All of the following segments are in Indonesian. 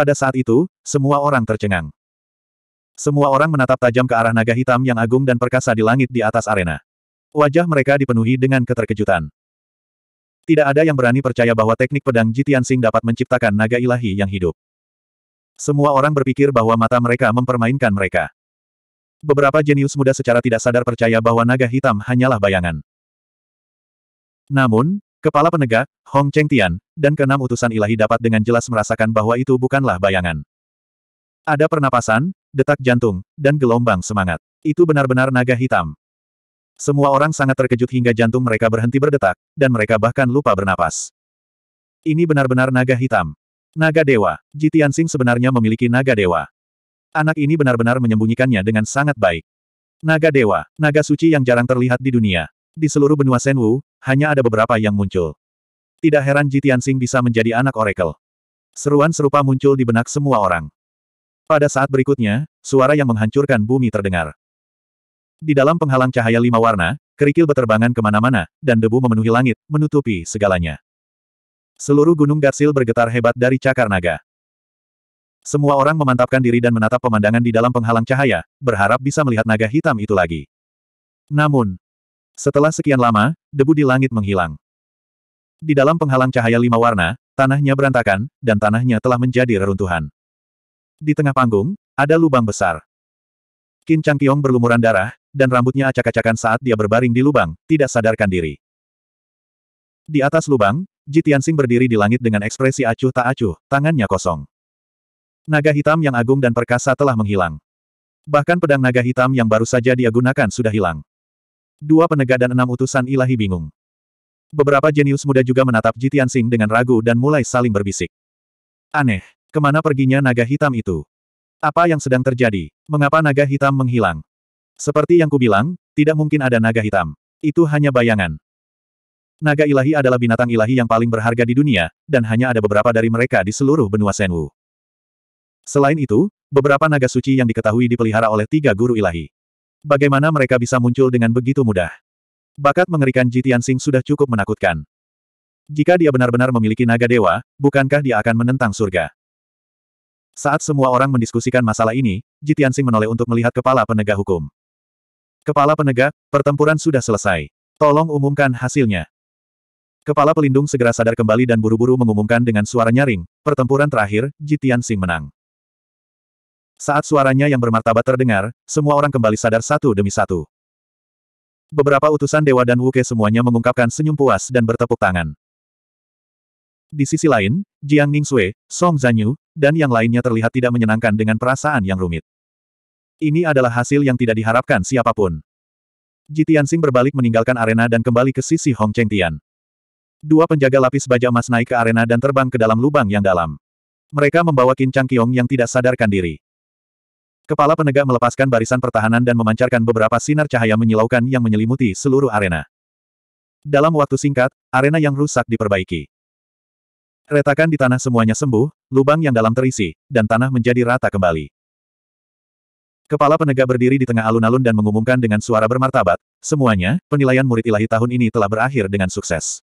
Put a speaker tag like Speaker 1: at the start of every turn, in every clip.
Speaker 1: Pada saat itu, semua orang tercengang. Semua orang menatap tajam ke arah naga hitam yang agung dan perkasa di langit di atas arena. Wajah mereka dipenuhi dengan keterkejutan. Tidak ada yang berani percaya bahwa teknik pedang Jitian Sing dapat menciptakan naga ilahi yang hidup. Semua orang berpikir bahwa mata mereka mempermainkan mereka. Beberapa jenius muda secara tidak sadar percaya bahwa naga hitam hanyalah bayangan. Namun, Kepala penegak, Hong Cheng Tian, dan keenam utusan ilahi dapat dengan jelas merasakan bahwa itu bukanlah bayangan. Ada pernapasan, detak jantung, dan gelombang semangat. Itu benar-benar naga hitam. Semua orang sangat terkejut hingga jantung mereka berhenti berdetak, dan mereka bahkan lupa bernapas. Ini benar-benar naga hitam. Naga Dewa, Tianxing sebenarnya memiliki naga dewa. Anak ini benar-benar menyembunyikannya dengan sangat baik. Naga Dewa, naga suci yang jarang terlihat di dunia. Di seluruh benua Senwu, hanya ada beberapa yang muncul. Tidak heran Ji Tianxing bisa menjadi anak oracle. Seruan serupa muncul di benak semua orang. Pada saat berikutnya, suara yang menghancurkan bumi terdengar. Di dalam penghalang cahaya lima warna, kerikil beterbangan kemana-mana, dan debu memenuhi langit, menutupi segalanya. Seluruh gunung Garsil bergetar hebat dari cakar naga. Semua orang memantapkan diri dan menatap pemandangan di dalam penghalang cahaya, berharap bisa melihat naga hitam itu lagi. Namun, setelah sekian lama, debu di langit menghilang. Di dalam penghalang cahaya lima warna, tanahnya berantakan, dan tanahnya telah menjadi reruntuhan. Di tengah panggung, ada lubang besar. Kin Qin Changqiong berlumuran darah, dan rambutnya acak-acakan saat dia berbaring di lubang, tidak sadarkan diri. Di atas lubang, Ji Tianxing berdiri di langit dengan ekspresi acuh tak acuh, tangannya kosong. Naga hitam yang agung dan perkasa telah menghilang. Bahkan pedang naga hitam yang baru saja dia gunakan sudah hilang. Dua penegak dan enam utusan ilahi bingung. Beberapa jenius muda juga menatap Jitian Sing dengan ragu dan mulai saling berbisik. Aneh. Kemana perginya naga hitam itu? Apa yang sedang terjadi? Mengapa naga hitam menghilang? Seperti yang kubilang, tidak mungkin ada naga hitam. Itu hanya bayangan. Naga ilahi adalah binatang ilahi yang paling berharga di dunia, dan hanya ada beberapa dari mereka di seluruh benua Senwu. Selain itu, beberapa naga suci yang diketahui dipelihara oleh tiga guru ilahi. Bagaimana mereka bisa muncul dengan begitu mudah? Bakat mengerikan Jitian Sing sudah cukup menakutkan. Jika dia benar-benar memiliki naga dewa, bukankah dia akan menentang surga? Saat semua orang mendiskusikan masalah ini, Jitian Sing menoleh untuk melihat kepala penegak hukum. Kepala penegak, pertempuran sudah selesai. Tolong umumkan hasilnya. Kepala pelindung segera sadar kembali dan buru-buru mengumumkan dengan suara nyaring, pertempuran terakhir, Jitian Sing menang. Saat suaranya yang bermartabat terdengar, semua orang kembali sadar satu demi satu. Beberapa utusan dewa dan Wuke semuanya mengungkapkan senyum puas dan bertepuk tangan. Di sisi lain, Jiang Ningxue, Song Zanyu, dan yang lainnya terlihat tidak menyenangkan dengan perasaan yang rumit. Ini adalah hasil yang tidak diharapkan siapapun. Ji Tianxing berbalik meninggalkan arena dan kembali ke sisi Hong Cheng Tian. Dua penjaga lapis baja emas naik ke arena dan terbang ke dalam lubang yang dalam. Mereka membawa Qin Chang Qiong yang tidak sadarkan diri. Kepala penegak melepaskan barisan pertahanan dan memancarkan beberapa sinar cahaya menyilaukan yang menyelimuti seluruh arena. Dalam waktu singkat, arena yang rusak diperbaiki. Retakan di tanah semuanya sembuh, lubang yang dalam terisi, dan tanah menjadi rata kembali. Kepala penegak berdiri di tengah alun-alun dan mengumumkan dengan suara bermartabat, semuanya, penilaian murid ilahi tahun ini telah berakhir dengan sukses.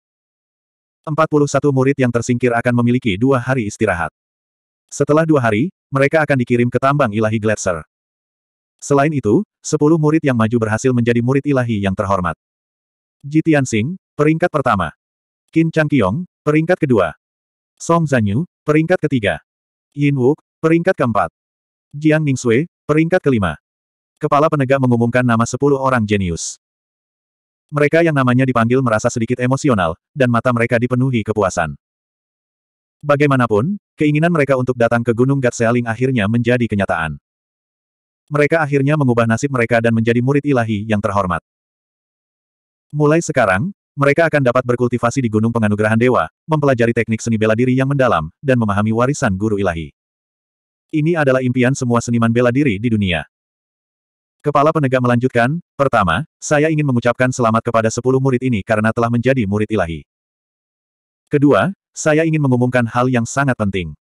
Speaker 1: 41 murid yang tersingkir akan memiliki dua hari istirahat. Setelah dua hari, mereka akan dikirim ke tambang ilahi Gletser. Selain itu, sepuluh murid yang maju berhasil menjadi murid ilahi yang terhormat. Ji Singh, peringkat pertama. Qin Changqiong, peringkat kedua. Song Zanyu, peringkat ketiga. Yin Wuk, peringkat keempat. Jiang Sui, peringkat kelima. Kepala penegak mengumumkan nama sepuluh orang jenius. Mereka yang namanya dipanggil merasa sedikit emosional, dan mata mereka dipenuhi kepuasan. Bagaimanapun, keinginan mereka untuk datang ke Gunung Gatsealing akhirnya menjadi kenyataan. Mereka akhirnya mengubah nasib mereka dan menjadi murid ilahi yang terhormat. Mulai sekarang, mereka akan dapat berkultivasi di Gunung Penganugerahan Dewa, mempelajari teknik seni bela diri yang mendalam, dan memahami warisan guru ilahi. Ini adalah impian semua seniman bela diri di dunia. Kepala penegak melanjutkan, pertama, saya ingin mengucapkan selamat kepada sepuluh murid ini karena telah menjadi murid ilahi. Kedua, saya ingin mengumumkan hal yang sangat penting.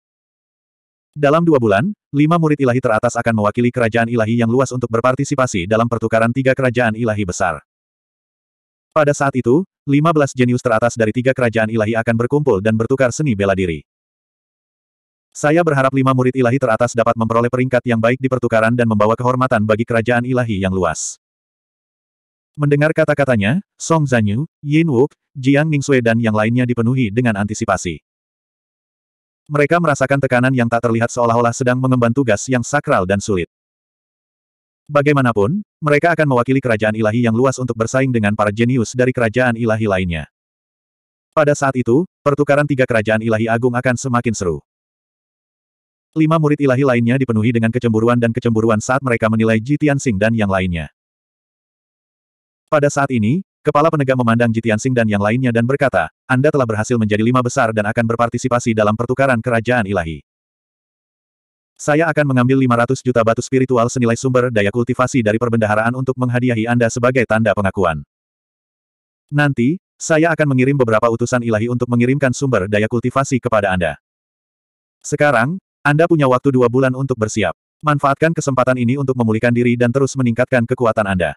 Speaker 1: Dalam dua bulan, lima murid ilahi teratas akan mewakili kerajaan ilahi yang luas untuk berpartisipasi dalam pertukaran tiga kerajaan ilahi besar. Pada saat itu, lima belas jenius teratas dari tiga kerajaan ilahi akan berkumpul dan bertukar seni bela diri. Saya berharap lima murid ilahi teratas dapat memperoleh peringkat yang baik di pertukaran dan membawa kehormatan bagi kerajaan ilahi yang luas. Mendengar kata-katanya, Song Zanyu, Yin Wuk, Jiang Ning Ningsue dan yang lainnya dipenuhi dengan antisipasi. Mereka merasakan tekanan yang tak terlihat seolah-olah sedang mengemban tugas yang sakral dan sulit. Bagaimanapun, mereka akan mewakili kerajaan ilahi yang luas untuk bersaing dengan para jenius dari kerajaan ilahi lainnya. Pada saat itu, pertukaran tiga kerajaan ilahi agung akan semakin seru. Lima murid ilahi lainnya dipenuhi dengan kecemburuan dan kecemburuan saat mereka menilai Ji Tianxing dan yang lainnya. Pada saat ini, kepala penegak memandang Jitian Jitiansing dan yang lainnya dan berkata, Anda telah berhasil menjadi lima besar dan akan berpartisipasi dalam pertukaran kerajaan ilahi. Saya akan mengambil 500 juta batu spiritual senilai sumber daya kultivasi dari perbendaharaan untuk menghadiahi Anda sebagai tanda pengakuan. Nanti, saya akan mengirim beberapa utusan ilahi untuk mengirimkan sumber daya kultivasi kepada Anda. Sekarang, Anda punya waktu dua bulan untuk bersiap. Manfaatkan kesempatan ini untuk memulihkan diri dan terus meningkatkan kekuatan Anda.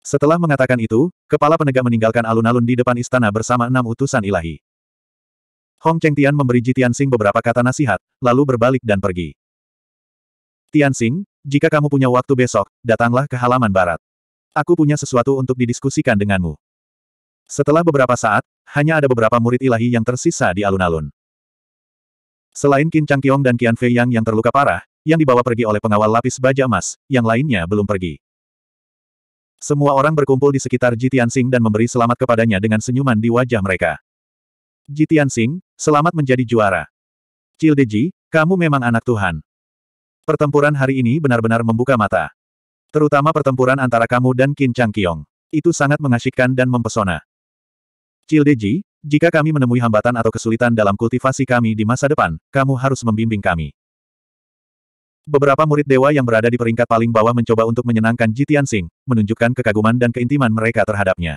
Speaker 1: Setelah mengatakan itu, kepala penegak meninggalkan alun-alun di depan istana bersama enam utusan ilahi. Hong Cheng Tian memberi Ji Tian Xing beberapa kata nasihat, lalu berbalik dan pergi. Tian Tianxing, jika kamu punya waktu besok, datanglah ke halaman barat. Aku punya sesuatu untuk didiskusikan denganmu. Setelah beberapa saat, hanya ada beberapa murid ilahi yang tersisa di alun-alun. Selain Qin Chang Changqiong dan Qian Fei Yang yang terluka parah, yang dibawa pergi oleh pengawal lapis baja emas, yang lainnya belum pergi. Semua orang berkumpul di sekitar Ji dan memberi selamat kepadanya dengan senyuman di wajah mereka. Ji selamat menjadi juara. Cilde Ji, kamu memang anak Tuhan. Pertempuran hari ini benar-benar membuka mata. Terutama pertempuran antara kamu dan Qin Chang Qiong. Itu sangat mengasyikkan dan mempesona. Cilde Ji, jika kami menemui hambatan atau kesulitan dalam kultivasi kami di masa depan, kamu harus membimbing kami. Beberapa murid dewa yang berada di peringkat paling bawah mencoba untuk menyenangkan Ji Tianxing, menunjukkan kekaguman dan keintiman mereka terhadapnya.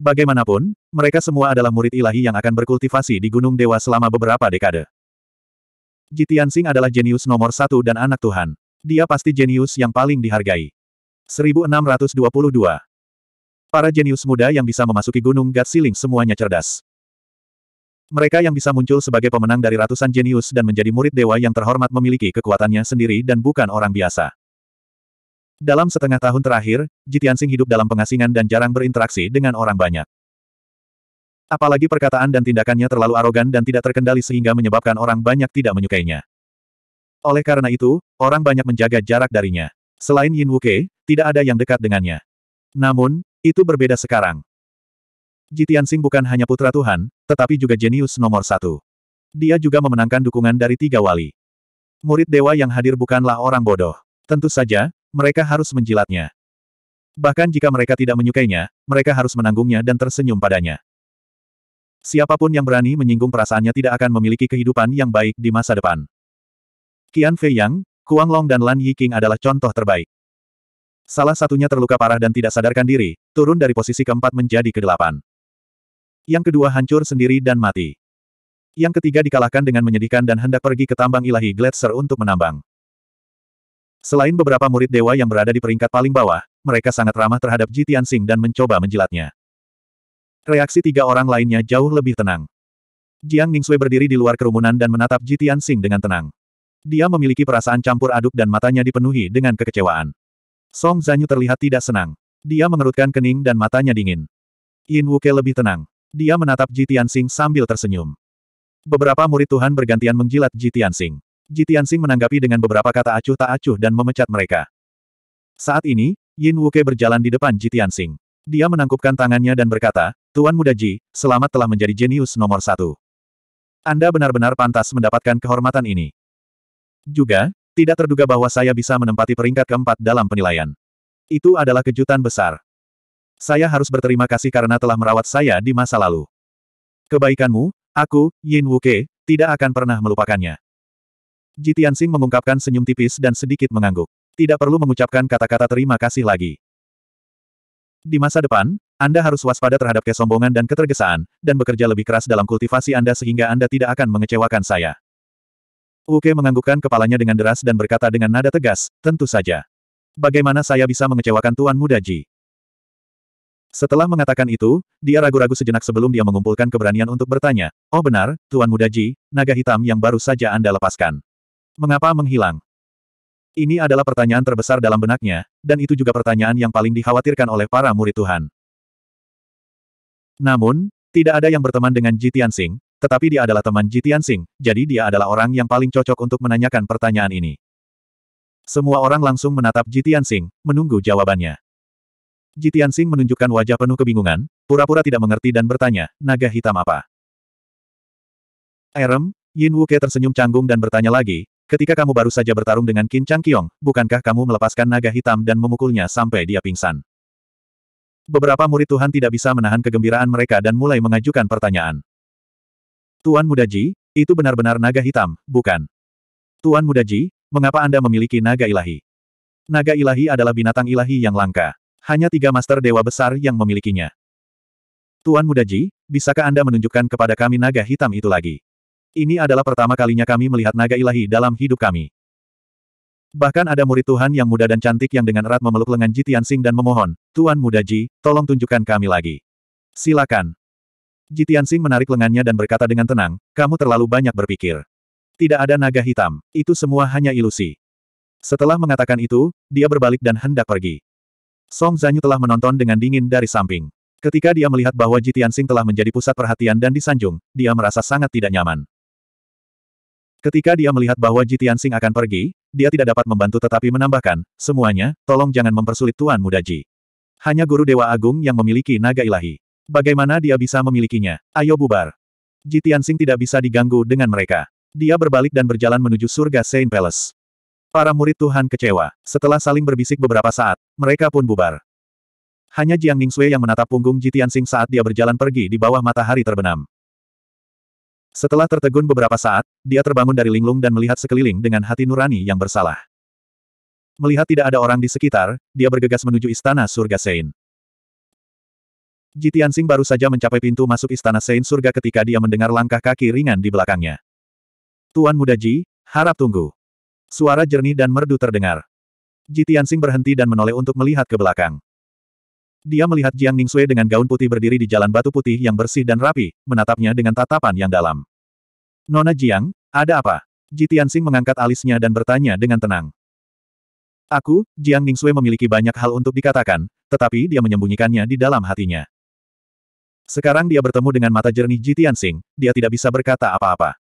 Speaker 1: Bagaimanapun, mereka semua adalah murid ilahi yang akan berkultivasi di Gunung Dewa selama beberapa dekade. Ji Tianxing adalah jenius nomor satu dan anak Tuhan. Dia pasti jenius yang paling dihargai. 1622 Para jenius muda yang bisa memasuki Gunung Gatsiling semuanya cerdas. Mereka yang bisa muncul sebagai pemenang dari ratusan jenius dan menjadi murid dewa yang terhormat memiliki kekuatannya sendiri dan bukan orang biasa. Dalam setengah tahun terakhir, Jitiansing hidup dalam pengasingan dan jarang berinteraksi dengan orang banyak. Apalagi perkataan dan tindakannya terlalu arogan dan tidak terkendali sehingga menyebabkan orang banyak tidak menyukainya. Oleh karena itu, orang banyak menjaga jarak darinya. Selain Yin Wuke, tidak ada yang dekat dengannya. Namun, itu berbeda sekarang. Jitian Tianxing bukan hanya putra Tuhan, tetapi juga jenius nomor satu. Dia juga memenangkan dukungan dari tiga wali. Murid dewa yang hadir bukanlah orang bodoh. Tentu saja, mereka harus menjilatnya. Bahkan jika mereka tidak menyukainya, mereka harus menanggungnya dan tersenyum padanya. Siapapun yang berani menyinggung perasaannya tidak akan memiliki kehidupan yang baik di masa depan. Qian Fei Yang, Kuang Long dan Lan Yiking adalah contoh terbaik. Salah satunya terluka parah dan tidak sadarkan diri, turun dari posisi keempat menjadi kedelapan yang kedua hancur sendiri dan mati. Yang ketiga dikalahkan dengan menyedihkan dan hendak pergi ke tambang ilahi Gletser untuk menambang. Selain beberapa murid dewa yang berada di peringkat paling bawah, mereka sangat ramah terhadap Jitian Tianxing dan mencoba menjilatnya. Reaksi tiga orang lainnya jauh lebih tenang. Jiang Ningxue berdiri di luar kerumunan dan menatap Jitian Tianxing dengan tenang. Dia memiliki perasaan campur aduk dan matanya dipenuhi dengan kekecewaan. Song Zanyu terlihat tidak senang. Dia mengerutkan kening dan matanya dingin. Yin Wuke lebih tenang. Dia menatap Ji Tianxing sambil tersenyum. Beberapa murid Tuhan bergantian menjilat Ji Tianxing. Ji Tianxing menanggapi dengan beberapa kata acuh tak acuh dan memecat mereka. Saat ini, Yin Wuke berjalan di depan Ji Tianxing. Dia menangkupkan tangannya dan berkata, Tuan Muda Ji, selamat telah menjadi jenius nomor satu. Anda benar-benar pantas mendapatkan kehormatan ini. Juga, tidak terduga bahwa saya bisa menempati peringkat keempat dalam penilaian. Itu adalah kejutan besar. Saya harus berterima kasih karena telah merawat saya di masa lalu. Kebaikanmu, aku, Yin Wuke, tidak akan pernah melupakannya. Ji Tianxing mengungkapkan senyum tipis dan sedikit mengangguk. Tidak perlu mengucapkan kata-kata terima kasih lagi. Di masa depan, Anda harus waspada terhadap kesombongan dan ketergesaan, dan bekerja lebih keras dalam kultivasi Anda sehingga Anda tidak akan mengecewakan saya. Wuke menganggukkan kepalanya dengan deras dan berkata dengan nada tegas, tentu saja. Bagaimana saya bisa mengecewakan Tuan Muda Ji? Setelah mengatakan itu, dia ragu-ragu sejenak sebelum dia mengumpulkan keberanian untuk bertanya, Oh benar, Tuan Muda Ji, naga hitam yang baru saja Anda lepaskan. Mengapa menghilang? Ini adalah pertanyaan terbesar dalam benaknya, dan itu juga pertanyaan yang paling dikhawatirkan oleh para murid Tuhan. Namun, tidak ada yang berteman dengan Ji Tianxing, tetapi dia adalah teman Ji Tianxing, jadi dia adalah orang yang paling cocok untuk menanyakan pertanyaan ini. Semua orang langsung menatap Ji Tianxing, menunggu jawabannya. Jitian Sing menunjukkan wajah penuh kebingungan, pura-pura tidak mengerti dan bertanya, naga hitam apa? Erem, Yin Wuke tersenyum canggung dan bertanya lagi, ketika kamu baru saja bertarung dengan Qin Chang Kiong, bukankah kamu melepaskan naga hitam dan memukulnya sampai dia pingsan? Beberapa murid Tuhan tidak bisa menahan kegembiraan mereka dan mulai mengajukan pertanyaan. Tuan Muda Ji, itu benar-benar naga hitam, bukan? Tuan Muda Ji, mengapa Anda memiliki naga ilahi? Naga ilahi adalah binatang ilahi yang langka. Hanya tiga master dewa besar yang memilikinya. Tuan muda Ji, bisakah Anda menunjukkan kepada kami naga hitam itu lagi? Ini adalah pertama kalinya kami melihat naga ilahi dalam hidup kami. Bahkan ada murid Tuhan yang muda dan cantik yang dengan erat memeluk lengan Ji Tianxing dan memohon, Tuan muda Ji, tolong tunjukkan kami lagi. Silakan. Ji Tianxing menarik lengannya dan berkata dengan tenang, kamu terlalu banyak berpikir. Tidak ada naga hitam, itu semua hanya ilusi. Setelah mengatakan itu, dia berbalik dan hendak pergi. Song Zanyu telah menonton dengan dingin dari samping. Ketika dia melihat bahwa Tianxing telah menjadi pusat perhatian dan disanjung, dia merasa sangat tidak nyaman. Ketika dia melihat bahwa Tianxing akan pergi, dia tidak dapat membantu tetapi menambahkan, semuanya, tolong jangan mempersulit Tuan Muda Ji. Hanya Guru Dewa Agung yang memiliki naga ilahi. Bagaimana dia bisa memilikinya? Ayo bubar. Tianxing tidak bisa diganggu dengan mereka. Dia berbalik dan berjalan menuju surga Saint Palace. Para murid Tuhan kecewa. Setelah saling berbisik beberapa saat, mereka pun bubar. Hanya Jiang Ningxue yang menatap punggung Jitian Sing saat dia berjalan pergi di bawah matahari terbenam. Setelah tertegun beberapa saat, dia terbangun dari linglung dan melihat sekeliling dengan hati nurani yang bersalah. Melihat tidak ada orang di sekitar, dia bergegas menuju istana surga Sein. Jitian Sing baru saja mencapai pintu masuk istana Sein surga ketika dia mendengar langkah kaki ringan di belakangnya. Tuan Muda Ji, harap tunggu. Suara jernih dan merdu terdengar. Ji berhenti dan menoleh untuk melihat ke belakang. Dia melihat Jiang Ningxue dengan gaun putih berdiri di jalan batu putih yang bersih dan rapi, menatapnya dengan tatapan yang dalam. Nona Jiang, ada apa? Ji mengangkat alisnya dan bertanya dengan tenang. Aku, Jiang Ningxue memiliki banyak hal untuk dikatakan, tetapi dia menyembunyikannya di dalam hatinya. Sekarang dia bertemu dengan mata jernih Ji dia tidak bisa berkata apa-apa.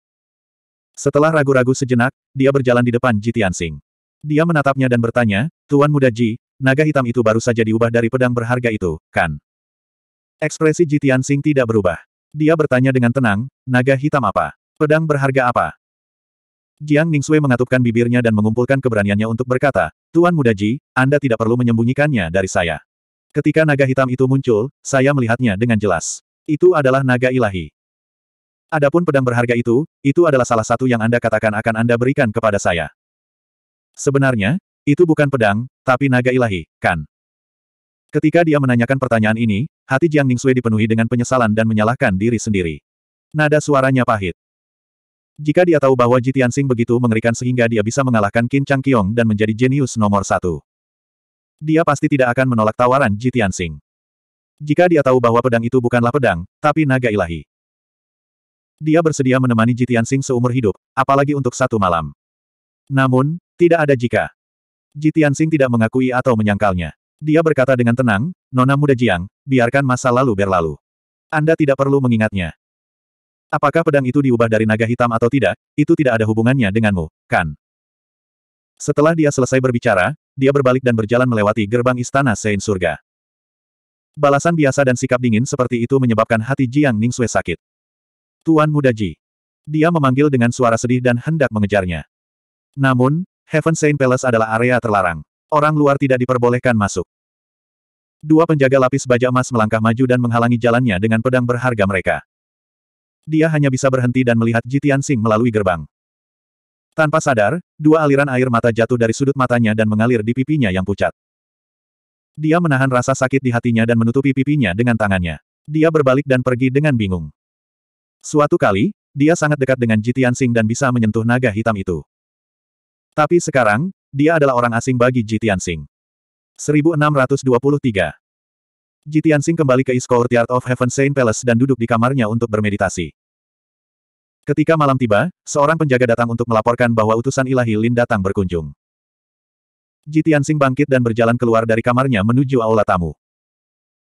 Speaker 1: Setelah ragu-ragu sejenak, dia berjalan di depan Ji Tianxing. Dia menatapnya dan bertanya, Tuan Muda Ji, naga hitam itu baru saja diubah dari pedang berharga itu, kan? Ekspresi Ji Tianxing tidak berubah. Dia bertanya dengan tenang, naga hitam apa? Pedang berharga apa? Jiang Ningxue mengatupkan bibirnya dan mengumpulkan keberaniannya untuk berkata, Tuan Muda Ji, Anda tidak perlu menyembunyikannya dari saya. Ketika naga hitam itu muncul, saya melihatnya dengan jelas. Itu adalah naga ilahi. Adapun pedang berharga itu, itu adalah salah satu yang Anda katakan akan Anda berikan kepada saya. Sebenarnya, itu bukan pedang, tapi naga ilahi, kan? Ketika dia menanyakan pertanyaan ini, hati Jiang Ningxue dipenuhi dengan penyesalan dan menyalahkan diri sendiri. Nada suaranya pahit. Jika dia tahu bahwa Ji Tianxing begitu mengerikan sehingga dia bisa mengalahkan Qin Chang Qiong dan menjadi jenius nomor satu. Dia pasti tidak akan menolak tawaran Ji Tianxing. Jika dia tahu bahwa pedang itu bukanlah pedang, tapi naga ilahi dia bersedia menemani Jitian Sing seumur hidup, apalagi untuk satu malam. Namun, tidak ada jika. Jitian Sing tidak mengakui atau menyangkalnya. Dia berkata dengan tenang, Nona muda Jiang, biarkan masa lalu berlalu. Anda tidak perlu mengingatnya. Apakah pedang itu diubah dari naga hitam atau tidak, itu tidak ada hubungannya denganmu, kan? Setelah dia selesai berbicara, dia berbalik dan berjalan melewati gerbang istana Sein Surga. Balasan biasa dan sikap dingin seperti itu menyebabkan hati Jiang Ningsue sakit. Tuan Muda Ji. Dia memanggil dengan suara sedih dan hendak mengejarnya. Namun, Heaven Saint Palace adalah area terlarang. Orang luar tidak diperbolehkan masuk. Dua penjaga lapis baja emas melangkah maju dan menghalangi jalannya dengan pedang berharga mereka. Dia hanya bisa berhenti dan melihat Jitian Sing melalui gerbang. Tanpa sadar, dua aliran air mata jatuh dari sudut matanya dan mengalir di pipinya yang pucat. Dia menahan rasa sakit di hatinya dan menutupi pipinya dengan tangannya. Dia berbalik dan pergi dengan bingung. Suatu kali, dia sangat dekat dengan Jitiansing dan bisa menyentuh naga hitam itu. Tapi sekarang, dia adalah orang asing bagi Jitiansing. 1623 Jitiansing kembali ke East Courtyard of Heaven Saint Palace dan duduk di kamarnya untuk bermeditasi. Ketika malam tiba, seorang penjaga datang untuk melaporkan bahwa utusan ilahi Lin datang berkunjung. Jitiansing bangkit dan berjalan keluar dari kamarnya menuju aula tamu.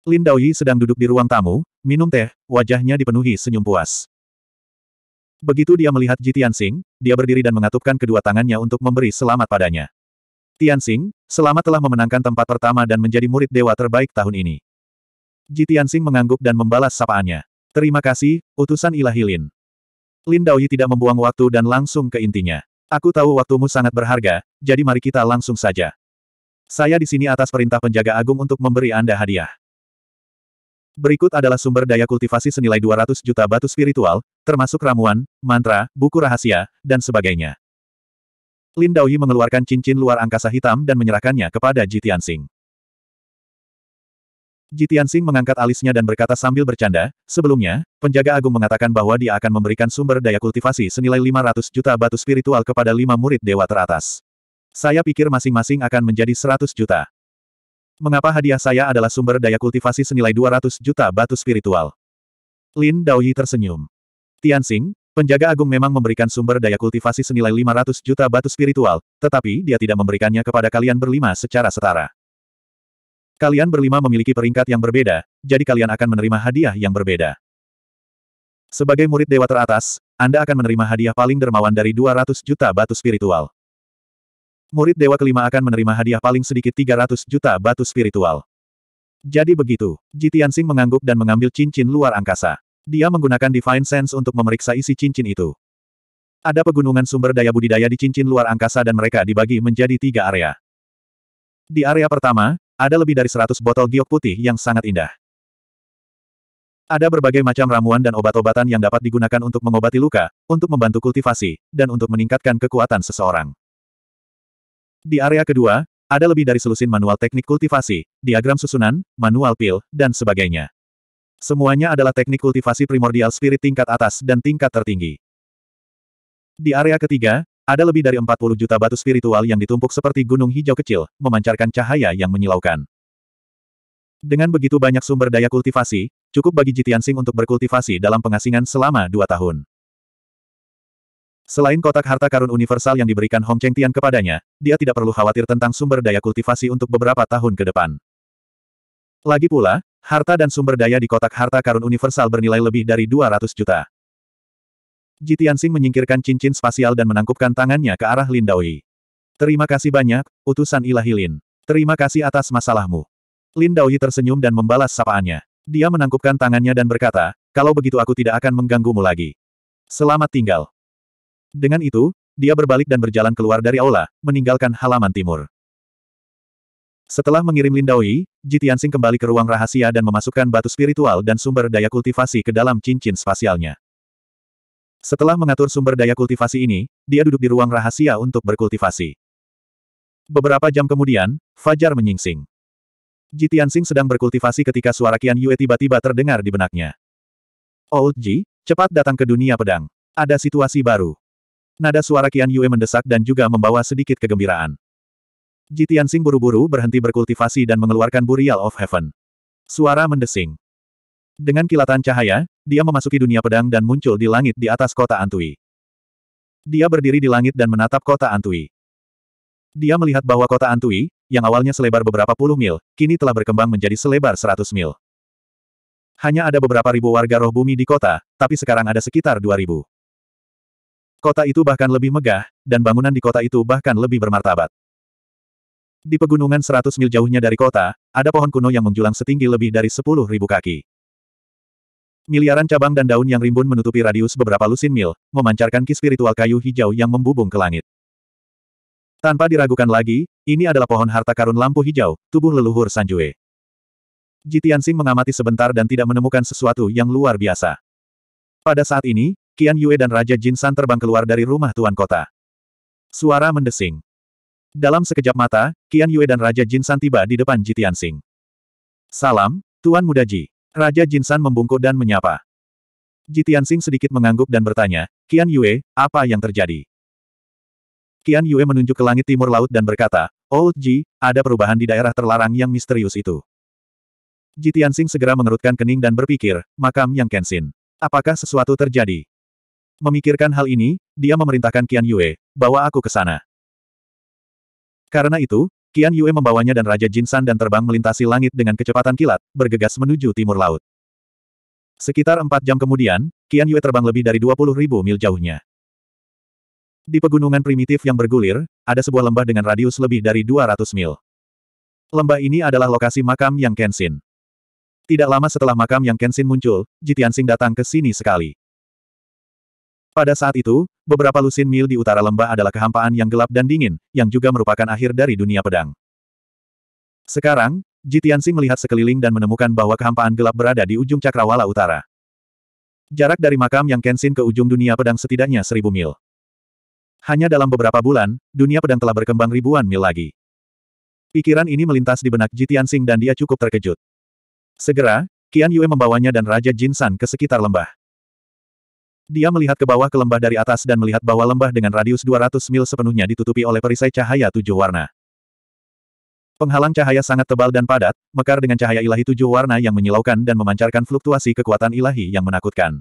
Speaker 1: Lin Daoyi sedang duduk di ruang tamu, minum teh, wajahnya dipenuhi senyum puas. Begitu dia melihat Ji Tianxing, dia berdiri dan mengatupkan kedua tangannya untuk memberi selamat padanya. Tianxing, selamat telah memenangkan tempat pertama dan menjadi murid dewa terbaik tahun ini. Ji Tianxing mengangguk dan membalas sapaannya. Terima kasih, utusan ilahi Lin. Lin Daoyi tidak membuang waktu dan langsung ke intinya. Aku tahu waktumu sangat berharga, jadi mari kita langsung saja. Saya di sini atas perintah penjaga agung untuk memberi Anda hadiah. Berikut adalah sumber daya kultivasi senilai 200 juta batu spiritual, termasuk ramuan, mantra, buku rahasia, dan sebagainya. Lin Daoyi mengeluarkan cincin luar angkasa hitam dan menyerahkannya kepada Ji Tianxing. Ji Tianxing mengangkat alisnya dan berkata sambil bercanda, sebelumnya, penjaga agung mengatakan bahwa dia akan memberikan sumber daya kultivasi senilai 500 juta batu spiritual kepada lima murid dewa teratas. Saya pikir masing-masing akan menjadi 100 juta. Mengapa hadiah saya adalah sumber daya kultivasi senilai 200 juta batu spiritual? Lin Daoyi tersenyum. Tianxing, penjaga agung memang memberikan sumber daya kultivasi senilai 500 juta batu spiritual, tetapi dia tidak memberikannya kepada kalian berlima secara setara. Kalian berlima memiliki peringkat yang berbeda, jadi kalian akan menerima hadiah yang berbeda. Sebagai murid dewa teratas, Anda akan menerima hadiah paling dermawan dari 200 juta batu spiritual murid dewa kelima akan menerima hadiah paling sedikit 300 juta batu spiritual. Jadi begitu, Jitiansing mengangguk dan mengambil cincin luar angkasa. Dia menggunakan Divine Sense untuk memeriksa isi cincin itu. Ada pegunungan sumber daya budidaya di cincin luar angkasa dan mereka dibagi menjadi tiga area. Di area pertama, ada lebih dari 100 botol giok putih yang sangat indah. Ada berbagai macam ramuan dan obat-obatan yang dapat digunakan untuk mengobati luka, untuk membantu kultivasi, dan untuk meningkatkan kekuatan seseorang. Di area kedua, ada lebih dari selusin manual teknik kultivasi, diagram susunan, manual pil, dan sebagainya. Semuanya adalah teknik kultivasi primordial spirit tingkat atas dan tingkat tertinggi. Di area ketiga, ada lebih dari 40 juta batu spiritual yang ditumpuk seperti gunung hijau kecil, memancarkan cahaya yang menyilaukan. Dengan begitu banyak sumber daya kultivasi, cukup bagi Jitian Sing untuk berkultivasi dalam pengasingan selama dua tahun. Selain kotak harta karun universal yang diberikan Hong Cheng Tian kepadanya, dia tidak perlu khawatir tentang sumber daya kultivasi untuk beberapa tahun ke depan. Lagi pula, harta dan sumber daya di kotak harta karun universal bernilai lebih dari 200 juta. Ji Tianxing menyingkirkan cincin spasial dan menangkupkan tangannya ke arah Lin Daoyi. Terima kasih banyak, utusan ilahi Lin. Terima kasih atas masalahmu. Lin Daoyi tersenyum dan membalas sapaannya. Dia menangkupkan tangannya dan berkata, kalau begitu aku tidak akan mengganggumu lagi. Selamat tinggal. Dengan itu, dia berbalik dan berjalan keluar dari aula, meninggalkan halaman timur. Setelah mengirim Lindaui, Jitiansing kembali ke ruang rahasia dan memasukkan batu spiritual dan sumber daya kultivasi ke dalam cincin spasialnya. Setelah mengatur sumber daya kultivasi ini, dia duduk di ruang rahasia untuk berkultivasi. Beberapa jam kemudian, Fajar menyingsing. Jitiansing sedang berkultivasi ketika suara Kian Yue tiba-tiba terdengar di benaknya. Old Ji, cepat datang ke dunia pedang. Ada situasi baru. Nada suara Qian Yue mendesak dan juga membawa sedikit kegembiraan. Jitian Sing buru-buru berhenti berkultivasi dan mengeluarkan Burial of Heaven. Suara mendesing. Dengan kilatan cahaya, dia memasuki dunia pedang dan muncul di langit di atas kota Antui. Dia berdiri di langit dan menatap kota Antui. Dia melihat bahwa kota Antui, yang awalnya selebar beberapa puluh mil, kini telah berkembang menjadi selebar seratus mil. Hanya ada beberapa ribu warga roh bumi di kota, tapi sekarang ada sekitar dua ribu. Kota itu bahkan lebih megah, dan bangunan di kota itu bahkan lebih bermartabat. Di pegunungan 100 mil jauhnya dari kota, ada pohon kuno yang menjulang setinggi lebih dari 10.000 kaki. Miliaran cabang dan daun yang rimbun menutupi radius beberapa lusin mil, memancarkan ki spiritual kayu hijau yang membubung ke langit. Tanpa diragukan lagi, ini adalah pohon harta karun lampu hijau, tubuh leluhur Sanjue. Sing mengamati sebentar dan tidak menemukan sesuatu yang luar biasa. Pada saat ini, Kian Yue dan Raja Jin San terbang keluar dari rumah tuan kota. Suara mendesing. Dalam sekejap mata, Kian Yue dan Raja Jin San tiba di depan Jitian Sing. Salam, Tuan Muda Ji. Raja Jin San membungkuk dan menyapa. Jitian Sing sedikit mengangguk dan bertanya, Kian Yue, apa yang terjadi? Kian Yue menunjuk ke langit timur laut dan berkata, Old Ji, ada perubahan di daerah terlarang yang misterius itu. Jitian Sing segera mengerutkan kening dan berpikir, makam yang Kenshin. Apakah sesuatu terjadi? Memikirkan hal ini, dia memerintahkan Qian Yue, bawa aku ke sana. Karena itu, Qian Yue membawanya dan Raja Jinsan dan terbang melintasi langit dengan kecepatan kilat, bergegas menuju timur laut. Sekitar empat jam kemudian, Qian Yue terbang lebih dari dua puluh ribu mil jauhnya. Di pegunungan primitif yang bergulir, ada sebuah lembah dengan radius lebih dari dua ratus mil. Lembah ini adalah lokasi makam Yang Kenshin. Tidak lama setelah makam Yang Kenshin muncul, Jitiansing datang ke sini sekali. Pada saat itu, beberapa lusin mil di utara lembah adalah kehampaan yang gelap dan dingin, yang juga merupakan akhir dari dunia pedang. Sekarang, Jitiansing melihat sekeliling dan menemukan bahwa kehampaan gelap berada di ujung cakrawala utara. Jarak dari makam yang Kenshin ke ujung dunia pedang setidaknya seribu mil. Hanya dalam beberapa bulan, dunia pedang telah berkembang ribuan mil lagi. Pikiran ini melintas di benak Jitiansing dan dia cukup terkejut. Segera, Qian Yue membawanya dan Raja Jin San ke sekitar lembah. Dia melihat ke bawah ke lembah dari atas dan melihat bahwa lembah dengan radius 200 mil sepenuhnya ditutupi oleh perisai cahaya tujuh warna. Penghalang cahaya sangat tebal dan padat, mekar dengan cahaya ilahi tujuh warna yang menyilaukan dan memancarkan fluktuasi kekuatan ilahi yang menakutkan.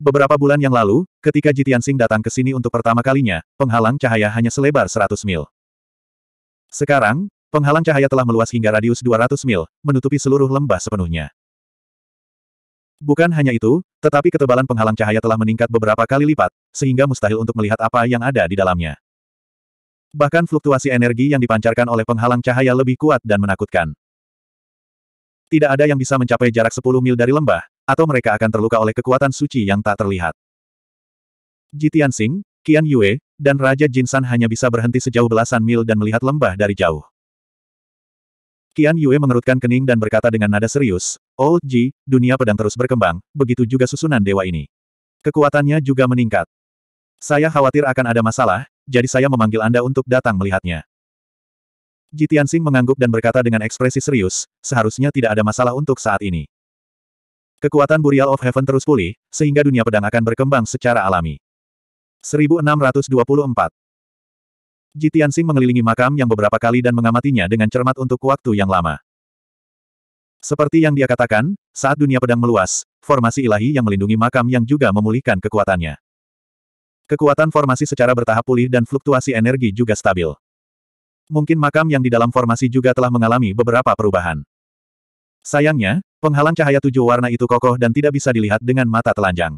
Speaker 1: Beberapa bulan yang lalu, ketika Jitian Sing datang ke sini untuk pertama kalinya, penghalang cahaya hanya selebar 100 mil. Sekarang, penghalang cahaya telah meluas hingga radius 200 mil, menutupi seluruh lembah sepenuhnya. Bukan hanya itu, tetapi ketebalan penghalang cahaya telah meningkat beberapa kali lipat, sehingga mustahil untuk melihat apa yang ada di dalamnya. Bahkan fluktuasi energi yang dipancarkan oleh penghalang cahaya lebih kuat dan menakutkan. Tidak ada yang bisa mencapai jarak 10 mil dari lembah, atau mereka akan terluka oleh kekuatan suci yang tak terlihat. Jitian Singh, Qian Yue, dan Raja Jinsan hanya bisa berhenti sejauh belasan mil dan melihat lembah dari jauh. Qian Yue mengerutkan kening dan berkata dengan nada serius, Old oh, Ji, dunia pedang terus berkembang, begitu juga susunan dewa ini. Kekuatannya juga meningkat. Saya khawatir akan ada masalah, jadi saya memanggil Anda untuk datang melihatnya. Ji Tianxing mengangguk dan berkata dengan ekspresi serius, seharusnya tidak ada masalah untuk saat ini. Kekuatan Burial of Heaven terus pulih, sehingga dunia pedang akan berkembang secara alami. 1624 Jitiansing mengelilingi makam yang beberapa kali dan mengamatinya dengan cermat untuk waktu yang lama. Seperti yang dia katakan, saat dunia pedang meluas, formasi ilahi yang melindungi makam yang juga memulihkan kekuatannya. Kekuatan formasi secara bertahap pulih dan fluktuasi energi juga stabil. Mungkin makam yang di dalam formasi juga telah mengalami beberapa perubahan. Sayangnya, penghalang cahaya tujuh warna itu kokoh dan tidak bisa dilihat dengan mata telanjang.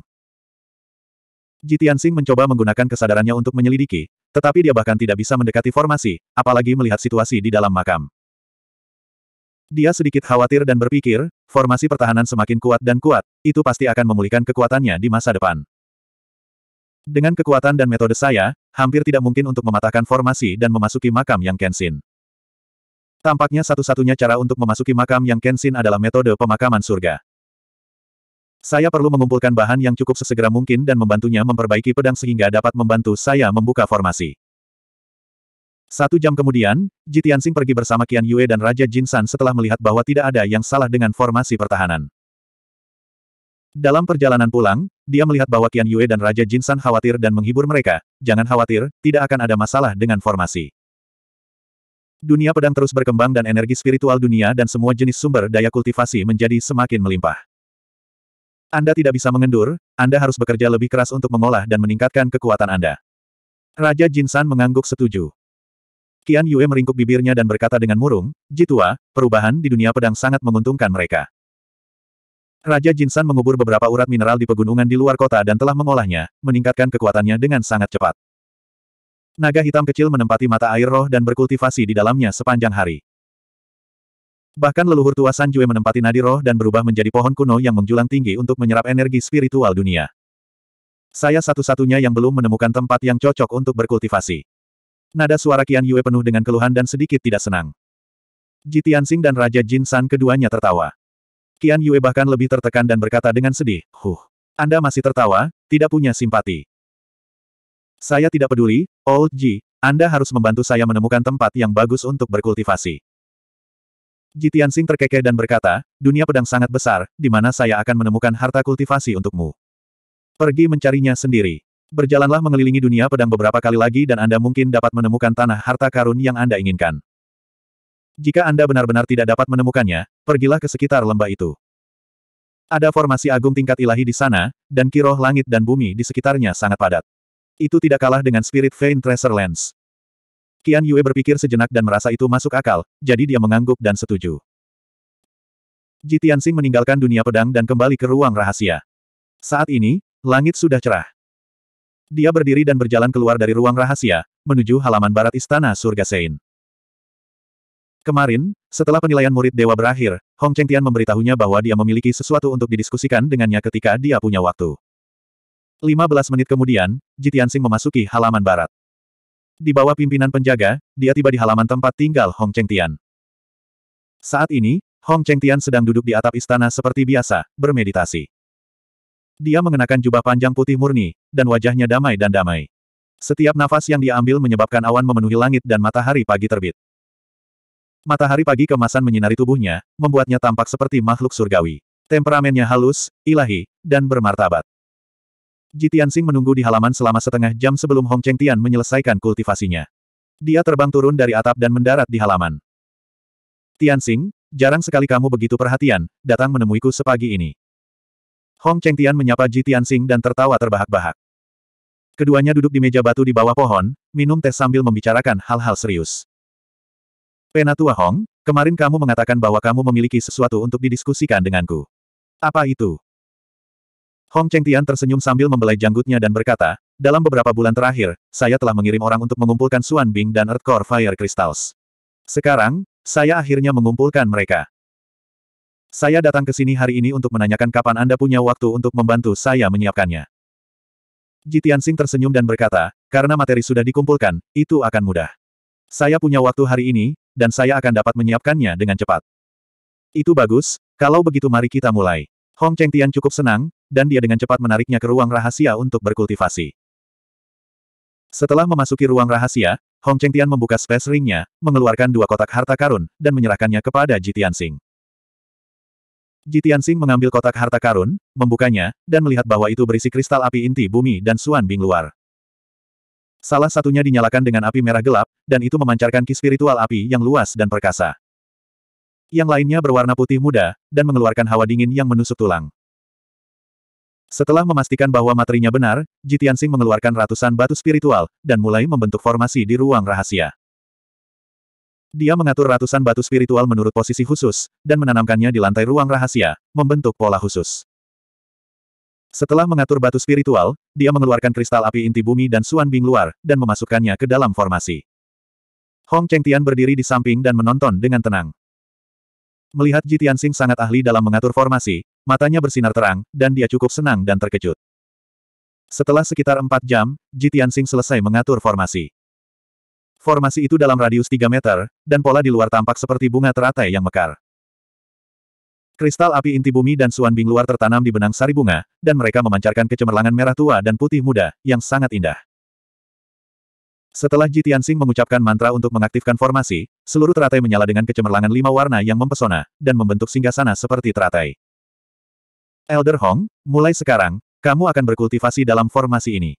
Speaker 1: Jitiansing mencoba menggunakan kesadarannya untuk menyelidiki, tetapi dia bahkan tidak bisa mendekati formasi, apalagi melihat situasi di dalam makam. Dia sedikit khawatir dan berpikir, formasi pertahanan semakin kuat dan kuat, itu pasti akan memulihkan kekuatannya di masa depan. Dengan kekuatan dan metode saya, hampir tidak mungkin untuk mematahkan formasi dan memasuki makam yang Kenshin. Tampaknya satu-satunya cara untuk memasuki makam yang Kenshin adalah metode pemakaman surga. Saya perlu mengumpulkan bahan yang cukup sesegera mungkin dan membantunya memperbaiki pedang sehingga dapat membantu saya membuka formasi. Satu jam kemudian, Ji Tianxing pergi bersama Qian Yue dan Raja Jin San setelah melihat bahwa tidak ada yang salah dengan formasi pertahanan. Dalam perjalanan pulang, dia melihat bahwa Qian Yue dan Raja Jin San khawatir dan menghibur mereka, jangan khawatir, tidak akan ada masalah dengan formasi. Dunia pedang terus berkembang dan energi spiritual dunia dan semua jenis sumber daya kultivasi menjadi semakin melimpah. Anda tidak bisa mengendur, Anda harus bekerja lebih keras untuk mengolah dan meningkatkan kekuatan Anda. Raja Jin San mengangguk setuju. Qian Yue meringkuk bibirnya dan berkata dengan murung, Jitua, perubahan di dunia pedang sangat menguntungkan mereka. Raja Jin San mengubur beberapa urat mineral di pegunungan di luar kota dan telah mengolahnya, meningkatkan kekuatannya dengan sangat cepat. Naga hitam kecil menempati mata air roh dan berkultivasi di dalamnya sepanjang hari. Bahkan leluhur tua San Jue menempati nadi roh dan berubah menjadi pohon kuno yang menjulang tinggi untuk menyerap energi spiritual dunia. Saya satu-satunya yang belum menemukan tempat yang cocok untuk berkultivasi. Nada suara Qian Yue penuh dengan keluhan dan sedikit tidak senang. Ji Tianxing dan Raja Jin San keduanya tertawa. Kian Yue bahkan lebih tertekan dan berkata dengan sedih, Huh, Anda masih tertawa, tidak punya simpati. Saya tidak peduli, Old Ji, Anda harus membantu saya menemukan tempat yang bagus untuk berkultivasi. Jitian sing terkekeh dan berkata, dunia pedang sangat besar, di mana saya akan menemukan harta kultivasi untukmu. Pergi mencarinya sendiri. Berjalanlah mengelilingi dunia pedang beberapa kali lagi dan Anda mungkin dapat menemukan tanah harta karun yang Anda inginkan. Jika Anda benar-benar tidak dapat menemukannya, pergilah ke sekitar lembah itu. Ada formasi agung tingkat ilahi di sana, dan kiroh langit dan bumi di sekitarnya sangat padat. Itu tidak kalah dengan spirit Vein Tracer Lens. Qian Yue berpikir sejenak dan merasa itu masuk akal, jadi dia mengangguk dan setuju. Ji Tianxing meninggalkan dunia pedang dan kembali ke ruang rahasia. Saat ini, langit sudah cerah. Dia berdiri dan berjalan keluar dari ruang rahasia, menuju halaman barat istana surga Sein. Kemarin, setelah penilaian murid dewa berakhir, Hong Cheng Tian memberitahunya bahwa dia memiliki sesuatu untuk didiskusikan dengannya ketika dia punya waktu. 15 menit kemudian, Ji Tianxing memasuki halaman barat. Di bawah pimpinan penjaga, dia tiba di halaman tempat tinggal Hong Cheng Tian. Saat ini, Hong Cheng Tian sedang duduk di atap istana seperti biasa, bermeditasi. Dia mengenakan jubah panjang putih murni, dan wajahnya damai dan damai. Setiap nafas yang dia ambil menyebabkan awan memenuhi langit dan matahari pagi terbit. Matahari pagi kemasan menyinari tubuhnya, membuatnya tampak seperti makhluk surgawi. Temperamennya halus, ilahi, dan bermartabat. Ji Tianxing menunggu di halaman selama setengah jam sebelum Hong Cheng Tian menyelesaikan kultivasinya. Dia terbang turun dari atap dan mendarat di halaman. Tianxing, jarang sekali kamu begitu perhatian, datang menemuiku sepagi ini. Hong Cheng Tian menyapa Ji Tianxing dan tertawa terbahak-bahak. Keduanya duduk di meja batu di bawah pohon, minum teh sambil membicarakan hal-hal serius. Penatua Hong, kemarin kamu mengatakan bahwa kamu memiliki sesuatu untuk didiskusikan denganku. Apa itu? Hong Cheng Tian tersenyum sambil membelai janggutnya dan berkata, dalam beberapa bulan terakhir, saya telah mengirim orang untuk mengumpulkan Suan Bing dan Earth Core Fire Crystals. Sekarang, saya akhirnya mengumpulkan mereka. Saya datang ke sini hari ini untuk menanyakan kapan Anda punya waktu untuk membantu saya menyiapkannya. Jitian Sing tersenyum dan berkata, karena materi sudah dikumpulkan, itu akan mudah. Saya punya waktu hari ini, dan saya akan dapat menyiapkannya dengan cepat. Itu bagus, kalau begitu mari kita mulai. Hong Cheng Tian cukup senang, dan dia dengan cepat menariknya ke ruang rahasia untuk berkultivasi. Setelah memasuki ruang rahasia, Hong Chengtian membuka space ringnya, mengeluarkan dua kotak harta karun, dan menyerahkannya kepada Ji Tianxing. Ji Tianxing mengambil kotak harta karun, membukanya, dan melihat bahwa itu berisi kristal api inti bumi dan Suan Bing luar. Salah satunya dinyalakan dengan api merah gelap, dan itu memancarkan ki spiritual api yang luas dan perkasa. Yang lainnya berwarna putih muda, dan mengeluarkan hawa dingin yang menusuk tulang. Setelah memastikan bahwa materinya benar, Jitiansing mengeluarkan ratusan batu spiritual, dan mulai membentuk formasi di ruang rahasia. Dia mengatur ratusan batu spiritual menurut posisi khusus, dan menanamkannya di lantai ruang rahasia, membentuk pola khusus. Setelah mengatur batu spiritual, dia mengeluarkan kristal api inti bumi dan Suan Bing luar, dan memasukkannya ke dalam formasi. Hong Cheng Tian berdiri di samping dan menonton dengan tenang. Melihat Jitiansing sangat ahli dalam mengatur formasi, matanya bersinar terang, dan dia cukup senang dan terkejut. Setelah sekitar empat jam, Ji Tianxing selesai mengatur formasi. Formasi itu dalam radius 3 meter, dan pola di luar tampak seperti bunga teratai yang mekar. Kristal api inti bumi dan suan bing luar tertanam di benang sari bunga, dan mereka memancarkan kecemerlangan merah tua dan putih muda, yang sangat indah. Setelah Ji Tianxing mengucapkan mantra untuk mengaktifkan formasi, seluruh teratai menyala dengan kecemerlangan lima warna yang mempesona, dan membentuk singgasana seperti teratai. Elder Hong, mulai sekarang, kamu akan berkultivasi dalam formasi ini.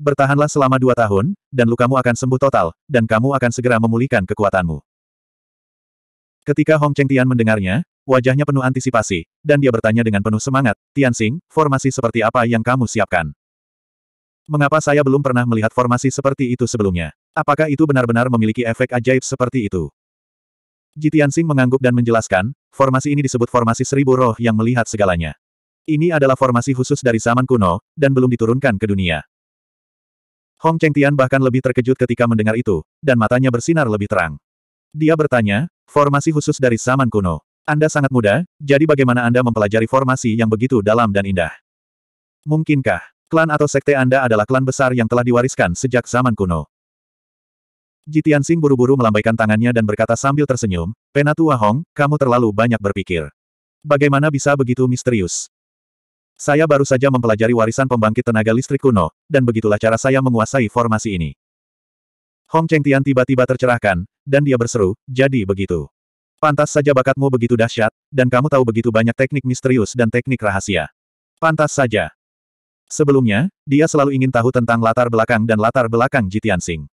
Speaker 1: Bertahanlah selama dua tahun, dan lukamu akan sembuh total, dan kamu akan segera memulihkan kekuatanmu. Ketika Hong Cheng Tian mendengarnya, wajahnya penuh antisipasi, dan dia bertanya dengan penuh semangat, Tian Xing, formasi seperti apa yang kamu siapkan? Mengapa saya belum pernah melihat formasi seperti itu sebelumnya? Apakah itu benar-benar memiliki efek ajaib seperti itu? Ji Tianxing mengangguk dan menjelaskan, formasi ini disebut formasi seribu roh yang melihat segalanya. Ini adalah formasi khusus dari zaman kuno, dan belum diturunkan ke dunia. Hong Chengtian bahkan lebih terkejut ketika mendengar itu, dan matanya bersinar lebih terang. Dia bertanya, formasi khusus dari zaman kuno. Anda sangat muda, jadi bagaimana Anda mempelajari formasi yang begitu dalam dan indah? Mungkinkah, klan atau sekte Anda adalah klan besar yang telah diwariskan sejak zaman kuno? Jitian Sing buru-buru melambaikan tangannya dan berkata sambil tersenyum, Penatua Hong, kamu terlalu banyak berpikir. Bagaimana bisa begitu misterius? Saya baru saja mempelajari warisan pembangkit tenaga listrik kuno, dan begitulah cara saya menguasai formasi ini. Hong Chengtian tiba-tiba tercerahkan, dan dia berseru, jadi begitu. Pantas saja bakatmu begitu dahsyat, dan kamu tahu begitu banyak teknik misterius dan teknik rahasia. Pantas saja. Sebelumnya, dia selalu ingin tahu tentang latar belakang dan latar belakang Jitian Sing.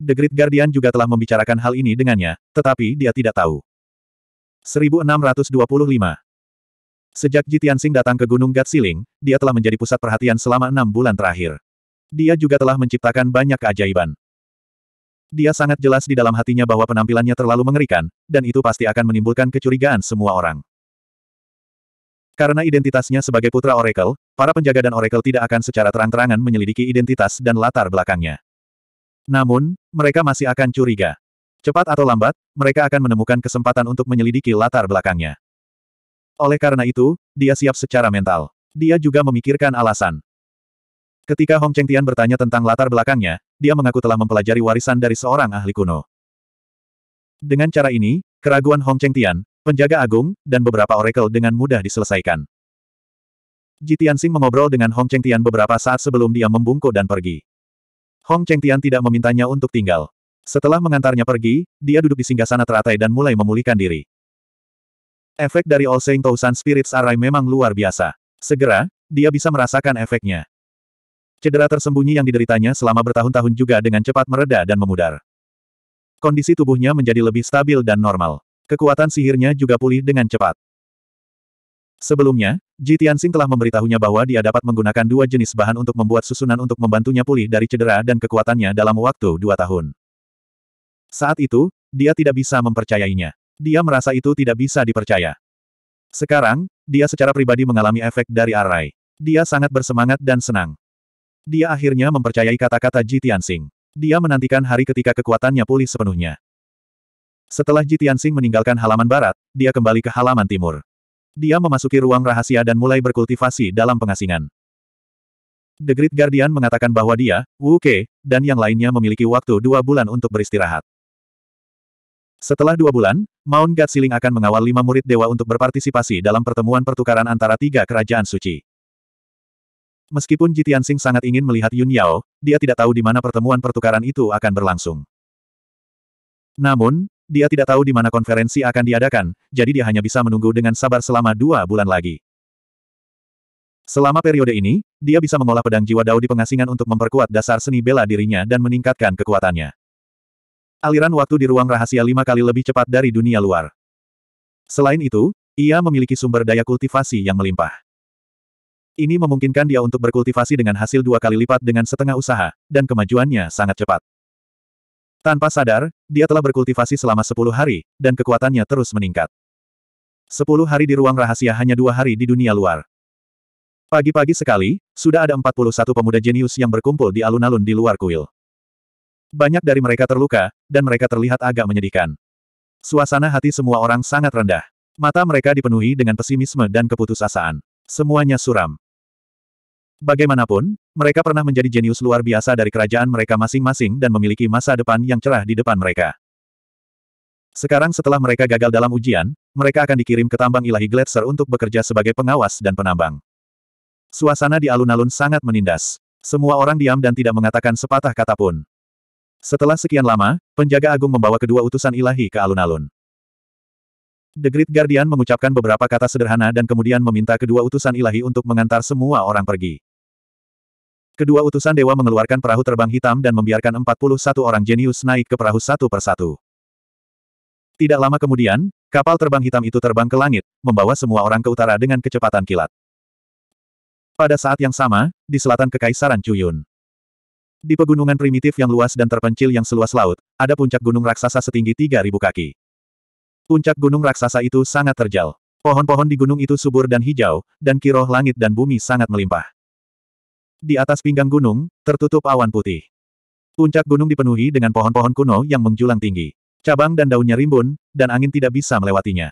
Speaker 1: The Great Guardian juga telah membicarakan hal ini dengannya, tetapi dia tidak tahu. 1625 Sejak Ji Tianxing datang ke Gunung Gat Siling, dia telah menjadi pusat perhatian selama enam bulan terakhir. Dia juga telah menciptakan banyak keajaiban. Dia sangat jelas di dalam hatinya bahwa penampilannya terlalu mengerikan, dan itu pasti akan menimbulkan kecurigaan semua orang. Karena identitasnya sebagai putra Oracle, para penjaga dan Oracle tidak akan secara terang-terangan menyelidiki identitas dan latar belakangnya. Namun, mereka masih akan curiga. Cepat atau lambat, mereka akan menemukan kesempatan untuk menyelidiki latar belakangnya. Oleh karena itu, dia siap secara mental. Dia juga memikirkan alasan. Ketika Hong Cheng Tian bertanya tentang latar belakangnya, dia mengaku telah mempelajari warisan dari seorang ahli kuno. Dengan cara ini, keraguan Hong Cheng Tian, penjaga agung, dan beberapa oracle dengan mudah diselesaikan. Ji Tianxing mengobrol dengan Hong Cheng Tian beberapa saat sebelum dia membungkuk dan pergi. Hong Cheng Tian tidak memintanya untuk tinggal. Setelah mengantarnya pergi, dia duduk di singgasana teratai dan mulai memulihkan diri. Efek dari All Saint Thousand Spirits Array memang luar biasa. Segera, dia bisa merasakan efeknya. Cedera tersembunyi yang dideritanya selama bertahun-tahun juga dengan cepat mereda dan memudar. Kondisi tubuhnya menjadi lebih stabil dan normal. Kekuatan sihirnya juga pulih dengan cepat. Sebelumnya, Ji Tianxing telah memberitahunya bahwa dia dapat menggunakan dua jenis bahan untuk membuat susunan untuk membantunya pulih dari cedera dan kekuatannya dalam waktu dua tahun. Saat itu, dia tidak bisa mempercayainya. Dia merasa itu tidak bisa dipercaya. Sekarang, dia secara pribadi mengalami efek dari Arai. Dia sangat bersemangat dan senang. Dia akhirnya mempercayai kata-kata Ji Tianxing. Dia menantikan hari ketika kekuatannya pulih sepenuhnya. Setelah Ji Tianxing meninggalkan halaman barat, dia kembali ke halaman timur. Dia memasuki ruang rahasia dan mulai berkultivasi dalam pengasingan. The Great Guardian mengatakan bahwa dia, Wu Ke, dan yang lainnya memiliki waktu dua bulan untuk beristirahat. Setelah dua bulan, Mount Gatsiling akan mengawal lima murid dewa untuk berpartisipasi dalam pertemuan pertukaran antara tiga kerajaan suci. Meskipun Jitian Sing sangat ingin melihat Yun Yao, dia tidak tahu di mana pertemuan pertukaran itu akan berlangsung. Namun, dia tidak tahu di mana konferensi akan diadakan, jadi dia hanya bisa menunggu dengan sabar selama dua bulan lagi. Selama periode ini, dia bisa mengolah pedang jiwa Dao di pengasingan untuk memperkuat dasar seni bela dirinya dan meningkatkan kekuatannya. Aliran waktu di ruang rahasia lima kali lebih cepat dari dunia luar. Selain itu, ia memiliki sumber daya kultivasi yang melimpah. Ini memungkinkan dia untuk berkultivasi dengan hasil dua kali lipat dengan setengah usaha, dan kemajuannya sangat cepat. Tanpa sadar, dia telah berkultivasi selama sepuluh hari, dan kekuatannya terus meningkat. Sepuluh hari di ruang rahasia hanya dua hari di dunia luar. Pagi-pagi sekali, sudah ada 41 pemuda jenius yang berkumpul di alun-alun di luar kuil. Banyak dari mereka terluka, dan mereka terlihat agak menyedihkan. Suasana hati semua orang sangat rendah. Mata mereka dipenuhi dengan pesimisme dan keputusasaan. Semuanya suram. Bagaimanapun, mereka pernah menjadi jenius luar biasa dari kerajaan mereka masing-masing dan memiliki masa depan yang cerah di depan mereka. Sekarang setelah mereka gagal dalam ujian, mereka akan dikirim ke tambang ilahi Gletser untuk bekerja sebagai pengawas dan penambang. Suasana di alun-alun sangat menindas. Semua orang diam dan tidak mengatakan sepatah kata pun. Setelah sekian lama, penjaga agung membawa kedua utusan ilahi ke alun-alun. The Great Guardian mengucapkan beberapa kata sederhana dan kemudian meminta kedua utusan ilahi untuk mengantar semua orang pergi. Kedua utusan dewa mengeluarkan perahu terbang hitam dan membiarkan 41 orang jenius naik ke perahu satu persatu. Tidak lama kemudian, kapal terbang hitam itu terbang ke langit, membawa semua orang ke utara dengan kecepatan kilat. Pada saat yang sama, di selatan Kekaisaran Cuyun. Di pegunungan primitif yang luas dan terpencil yang seluas laut, ada puncak gunung raksasa setinggi 3.000 kaki. Puncak gunung raksasa itu sangat terjal. Pohon-pohon di gunung itu subur dan hijau, dan kiroh langit dan bumi sangat melimpah. Di atas pinggang gunung, tertutup awan putih. Puncak gunung dipenuhi dengan pohon-pohon kuno yang menjulang tinggi. Cabang dan daunnya rimbun, dan angin tidak bisa melewatinya.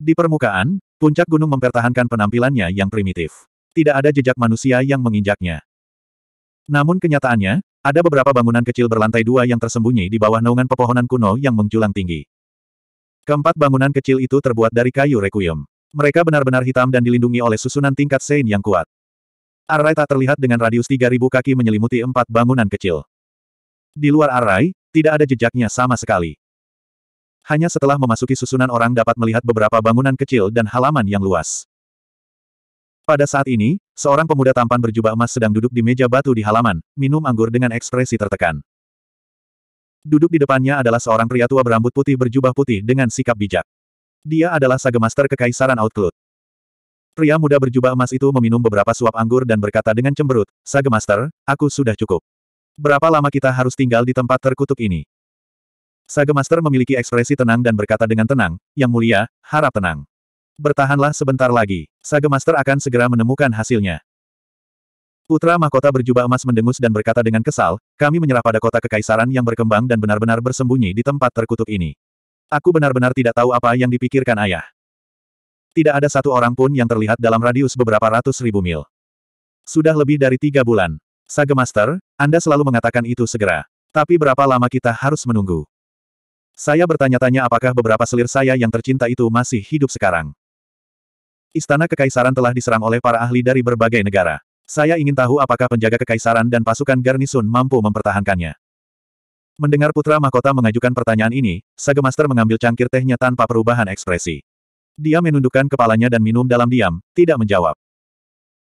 Speaker 1: Di permukaan, puncak gunung mempertahankan penampilannya yang primitif. Tidak ada jejak manusia yang menginjaknya. Namun kenyataannya, ada beberapa bangunan kecil berlantai dua yang tersembunyi di bawah naungan pepohonan kuno yang menjulang tinggi. Keempat bangunan kecil itu terbuat dari kayu requiem. Mereka benar-benar hitam dan dilindungi oleh susunan tingkat sein yang kuat. Arai tak terlihat dengan radius 3000 kaki menyelimuti empat bangunan kecil. Di luar arai, tidak ada jejaknya sama sekali. Hanya setelah memasuki susunan orang dapat melihat beberapa bangunan kecil dan halaman yang luas. Pada saat ini, seorang pemuda tampan berjubah emas sedang duduk di meja batu di halaman, minum anggur dengan ekspresi tertekan. Duduk di depannya adalah seorang pria tua berambut putih berjubah putih dengan sikap bijak. Dia adalah Master kekaisaran Outclut. Pria muda berjubah emas itu meminum beberapa suap anggur dan berkata dengan cemberut, Master, aku sudah cukup. Berapa lama kita harus tinggal di tempat terkutuk ini? Master memiliki ekspresi tenang dan berkata dengan tenang, Yang mulia, harap tenang. Bertahanlah sebentar lagi. Saga Master akan segera menemukan hasilnya. Putra mahkota berjubah emas mendengus dan berkata dengan kesal, kami menyerah pada kota kekaisaran yang berkembang dan benar-benar bersembunyi di tempat terkutuk ini. Aku benar-benar tidak tahu apa yang dipikirkan ayah. Tidak ada satu orang pun yang terlihat dalam radius beberapa ratus ribu mil. Sudah lebih dari tiga bulan. Saga Master, Anda selalu mengatakan itu segera. Tapi berapa lama kita harus menunggu? Saya bertanya-tanya apakah beberapa selir saya yang tercinta itu masih hidup sekarang. Istana Kekaisaran telah diserang oleh para ahli dari berbagai negara. Saya ingin tahu apakah penjaga kekaisaran dan pasukan garnisun mampu mempertahankannya. Mendengar putra mahkota mengajukan pertanyaan ini, Sagemaster mengambil cangkir tehnya tanpa perubahan ekspresi. Dia menundukkan kepalanya dan minum dalam diam, tidak menjawab.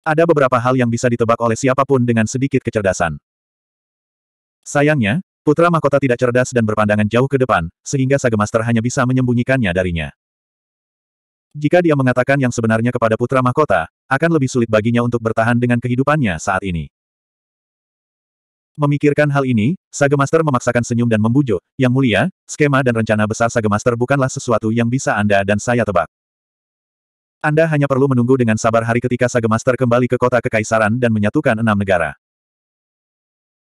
Speaker 1: Ada beberapa hal yang bisa ditebak oleh siapapun dengan sedikit kecerdasan. Sayangnya, putra mahkota tidak cerdas dan berpandangan jauh ke depan, sehingga Sagemaster hanya bisa menyembunyikannya darinya. Jika dia mengatakan yang sebenarnya kepada putra mahkota, akan lebih sulit baginya untuk bertahan dengan kehidupannya saat ini. Memikirkan hal ini, Saga Master memaksakan senyum dan membujuk, yang mulia, skema dan rencana besar Saga Master bukanlah sesuatu yang bisa Anda dan saya tebak. Anda hanya perlu menunggu dengan sabar hari ketika Saga Master kembali ke kota Kekaisaran dan menyatukan enam negara.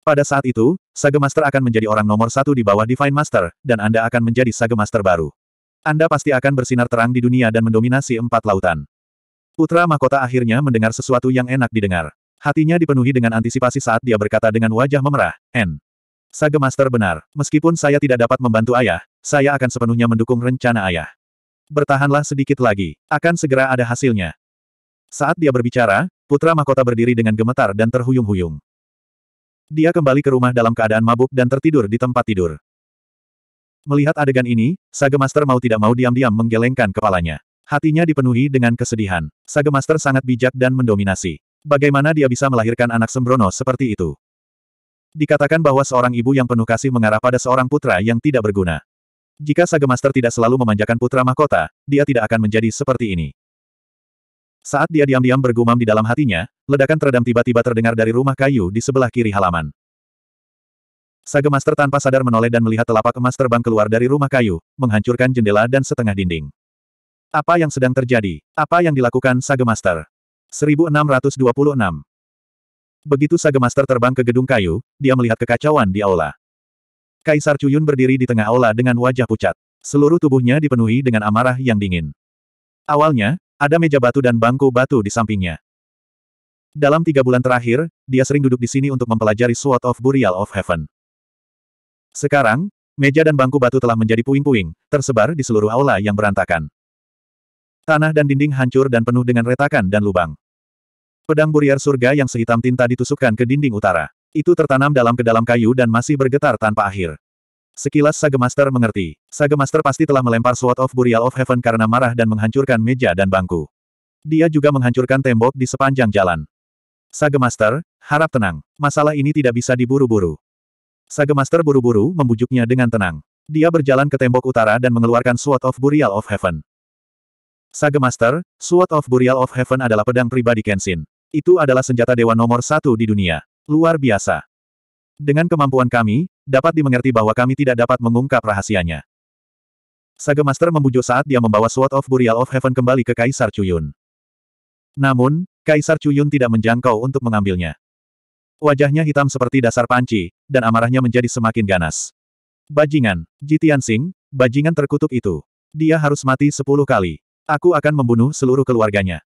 Speaker 1: Pada saat itu, Saga Master akan menjadi orang nomor satu di bawah Divine Master, dan Anda akan menjadi Saga Master baru. Anda pasti akan bersinar terang di dunia dan mendominasi empat lautan. Putra Mahkota akhirnya mendengar sesuatu yang enak didengar. Hatinya dipenuhi dengan antisipasi saat dia berkata dengan wajah memerah, N. Saga Master benar, meskipun saya tidak dapat membantu ayah, saya akan sepenuhnya mendukung rencana ayah. Bertahanlah sedikit lagi, akan segera ada hasilnya. Saat dia berbicara, Putra Mahkota berdiri dengan gemetar dan terhuyung-huyung. Dia kembali ke rumah dalam keadaan mabuk dan tertidur di tempat tidur. Melihat adegan ini, Saga Master mau tidak mau diam-diam menggelengkan kepalanya. Hatinya dipenuhi dengan kesedihan. Saga Master sangat bijak dan mendominasi. Bagaimana dia bisa melahirkan anak sembrono seperti itu? Dikatakan bahwa seorang ibu yang penuh kasih mengarah pada seorang putra yang tidak berguna. Jika Saga Master tidak selalu memanjakan putra mahkota, dia tidak akan menjadi seperti ini. Saat dia diam-diam bergumam di dalam hatinya, ledakan teredam tiba-tiba terdengar dari rumah kayu di sebelah kiri halaman. Saga Master tanpa sadar menoleh dan melihat telapak emas terbang keluar dari rumah kayu, menghancurkan jendela dan setengah dinding. Apa yang sedang terjadi? Apa yang dilakukan Saga Master? 1626 Begitu Saga Master terbang ke gedung kayu, dia melihat kekacauan di aula. Kaisar Cuyun berdiri di tengah aula dengan wajah pucat. Seluruh tubuhnya dipenuhi dengan amarah yang dingin. Awalnya, ada meja batu dan bangku batu di sampingnya. Dalam tiga bulan terakhir, dia sering duduk di sini untuk mempelajari Sword of Burial of Heaven. Sekarang, meja dan bangku batu telah menjadi puing-puing, tersebar di seluruh aula yang berantakan. Tanah dan dinding hancur dan penuh dengan retakan dan lubang. Pedang Buriar surga yang sehitam tinta ditusukkan ke dinding utara. Itu tertanam dalam ke dalam kayu dan masih bergetar tanpa akhir. Sekilas Saga Master mengerti. Saga Master pasti telah melempar Sword of Burial of Heaven karena marah dan menghancurkan meja dan bangku. Dia juga menghancurkan tembok di sepanjang jalan. Saga Master, harap tenang. Masalah ini tidak bisa diburu-buru. Master buru-buru membujuknya dengan tenang. Dia berjalan ke tembok utara dan mengeluarkan Sword of Burial of Heaven. Master, Sword of Burial of Heaven adalah pedang pribadi Kenshin. Itu adalah senjata dewa nomor satu di dunia. Luar biasa. Dengan kemampuan kami, dapat dimengerti bahwa kami tidak dapat mengungkap rahasianya. Master membujuk saat dia membawa Sword of Burial of Heaven kembali ke Kaisar Cuyun. Namun, Kaisar Cuyun tidak menjangkau untuk mengambilnya. Wajahnya hitam seperti dasar panci, dan amarahnya menjadi semakin ganas. Bajingan, Jitian Sing, bajingan terkutuk itu. Dia harus mati sepuluh kali. Aku akan membunuh seluruh keluarganya.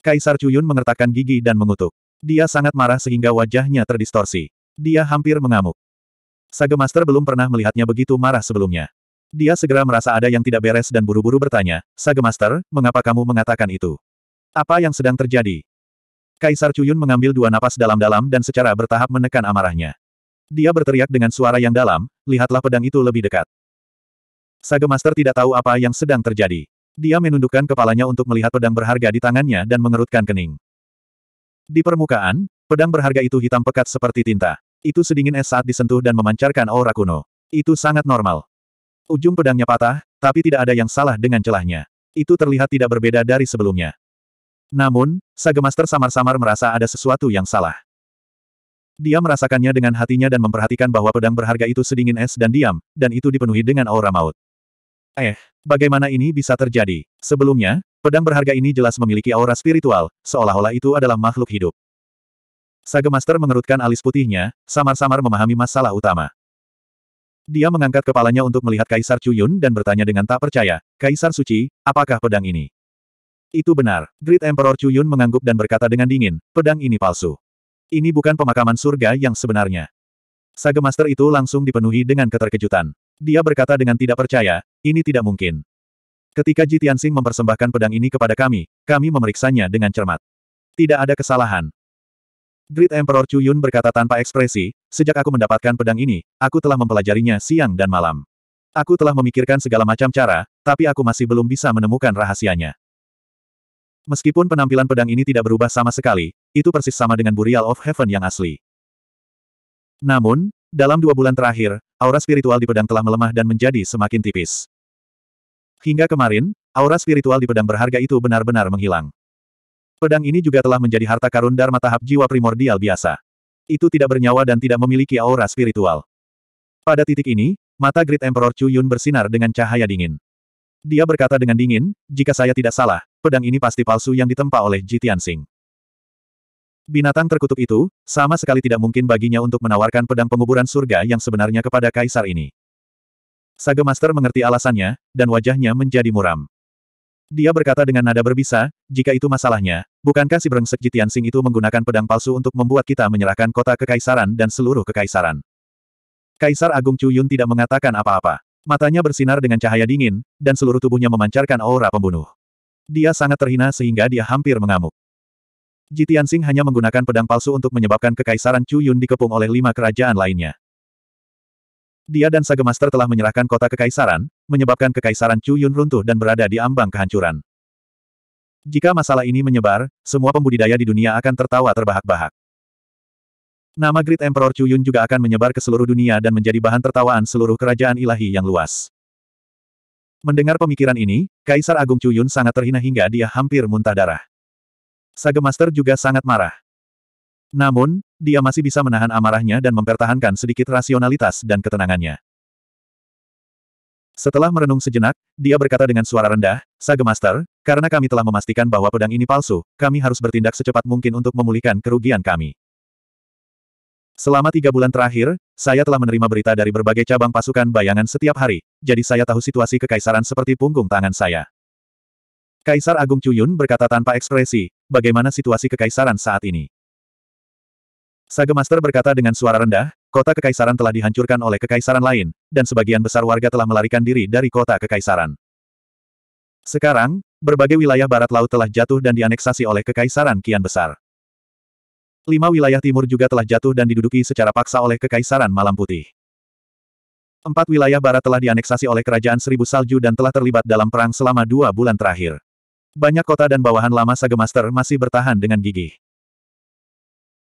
Speaker 1: Kaisar Cuyun mengertakkan gigi dan mengutuk. Dia sangat marah sehingga wajahnya terdistorsi. Dia hampir mengamuk. Sage Master belum pernah melihatnya begitu marah sebelumnya. Dia segera merasa ada yang tidak beres dan buru-buru bertanya, Sage Master, mengapa kamu mengatakan itu? Apa yang sedang terjadi? Kaisar Chuyun mengambil dua napas dalam-dalam dan secara bertahap menekan amarahnya. Dia berteriak dengan suara yang dalam, lihatlah pedang itu lebih dekat. Saga Master tidak tahu apa yang sedang terjadi. Dia menundukkan kepalanya untuk melihat pedang berharga di tangannya dan mengerutkan kening. Di permukaan, pedang berharga itu hitam pekat seperti tinta. Itu sedingin es saat disentuh dan memancarkan aura kuno. Itu sangat normal. Ujung pedangnya patah, tapi tidak ada yang salah dengan celahnya. Itu terlihat tidak berbeda dari sebelumnya. Namun, Master samar-samar merasa ada sesuatu yang salah. Dia merasakannya dengan hatinya dan memperhatikan bahwa pedang berharga itu sedingin es dan diam, dan itu dipenuhi dengan aura maut. Eh, bagaimana ini bisa terjadi? Sebelumnya, pedang berharga ini jelas memiliki aura spiritual, seolah-olah itu adalah makhluk hidup. Master mengerutkan alis putihnya, samar-samar memahami masalah utama. Dia mengangkat kepalanya untuk melihat Kaisar Cuyun dan bertanya dengan tak percaya, Kaisar Suci, apakah pedang ini? Itu benar. Great Emperor Chuyun mengangguk dan berkata dengan dingin, pedang ini palsu. Ini bukan pemakaman surga yang sebenarnya. Sage Master itu langsung dipenuhi dengan keterkejutan. Dia berkata dengan tidak percaya, ini tidak mungkin. Ketika Ji Tianxing mempersembahkan pedang ini kepada kami, kami memeriksanya dengan cermat. Tidak ada kesalahan. Great Emperor Chuyun berkata tanpa ekspresi, sejak aku mendapatkan pedang ini, aku telah mempelajarinya siang dan malam. Aku telah memikirkan segala macam cara, tapi aku masih belum bisa menemukan rahasianya. Meskipun penampilan pedang ini tidak berubah sama sekali, itu persis sama dengan Burial of Heaven yang asli. Namun, dalam dua bulan terakhir, aura spiritual di pedang telah melemah dan menjadi semakin tipis. Hingga kemarin, aura spiritual di pedang berharga itu benar-benar menghilang. Pedang ini juga telah menjadi harta karun Dharma tahap jiwa primordial biasa. Itu tidak bernyawa dan tidak memiliki aura spiritual. Pada titik ini, mata Great Emperor Chu Yun bersinar dengan cahaya dingin. Dia berkata dengan dingin, jika saya tidak salah, pedang ini pasti palsu yang ditempa oleh Ji Tianxing. Binatang terkutuk itu, sama sekali tidak mungkin baginya untuk menawarkan pedang penguburan surga yang sebenarnya kepada kaisar ini. Sage Master mengerti alasannya, dan wajahnya menjadi muram. Dia berkata dengan nada berbisa, jika itu masalahnya, bukankah si berengsek Jitian Sing itu menggunakan pedang palsu untuk membuat kita menyerahkan kota kekaisaran dan seluruh kekaisaran? Kaisar Agung Cuyun tidak mengatakan apa-apa. Matanya bersinar dengan cahaya dingin, dan seluruh tubuhnya memancarkan aura pembunuh. Dia sangat terhina sehingga dia hampir mengamuk. Jitian Sing hanya menggunakan pedang palsu untuk menyebabkan kekaisaran Chu Yun dikepung oleh lima kerajaan lainnya. Dia dan Saga Master telah menyerahkan kota kekaisaran, menyebabkan kekaisaran Chu Yun runtuh dan berada di ambang kehancuran. Jika masalah ini menyebar, semua pembudidaya di dunia akan tertawa terbahak-bahak. Nama Great Emperor Chu Yun juga akan menyebar ke seluruh dunia dan menjadi bahan tertawaan seluruh kerajaan ilahi yang luas. Mendengar pemikiran ini, Kaisar Agung Cuyun sangat terhina hingga dia hampir muntah darah. Sage Master juga sangat marah. Namun, dia masih bisa menahan amarahnya dan mempertahankan sedikit rasionalitas dan ketenangannya. Setelah merenung sejenak, dia berkata dengan suara rendah, Sage Master, karena kami telah memastikan bahwa pedang ini palsu, kami harus bertindak secepat mungkin untuk memulihkan kerugian kami. Selama tiga bulan terakhir, saya telah menerima berita dari berbagai cabang pasukan bayangan setiap hari, jadi saya tahu situasi kekaisaran seperti punggung tangan saya. Kaisar Agung Cuyun berkata tanpa ekspresi, bagaimana situasi kekaisaran saat ini. Sage Master berkata dengan suara rendah, kota kekaisaran telah dihancurkan oleh kekaisaran lain, dan sebagian besar warga telah melarikan diri dari kota kekaisaran. Sekarang, berbagai wilayah barat laut telah jatuh dan dianeksasi oleh kekaisaran kian besar. Lima wilayah timur juga telah jatuh dan diduduki secara paksa oleh Kekaisaran Malam Putih. Empat wilayah barat telah dianeksasi oleh Kerajaan Seribu Salju dan telah terlibat dalam perang selama dua bulan terakhir. Banyak kota dan bawahan lama Sagemaster masih bertahan dengan gigih.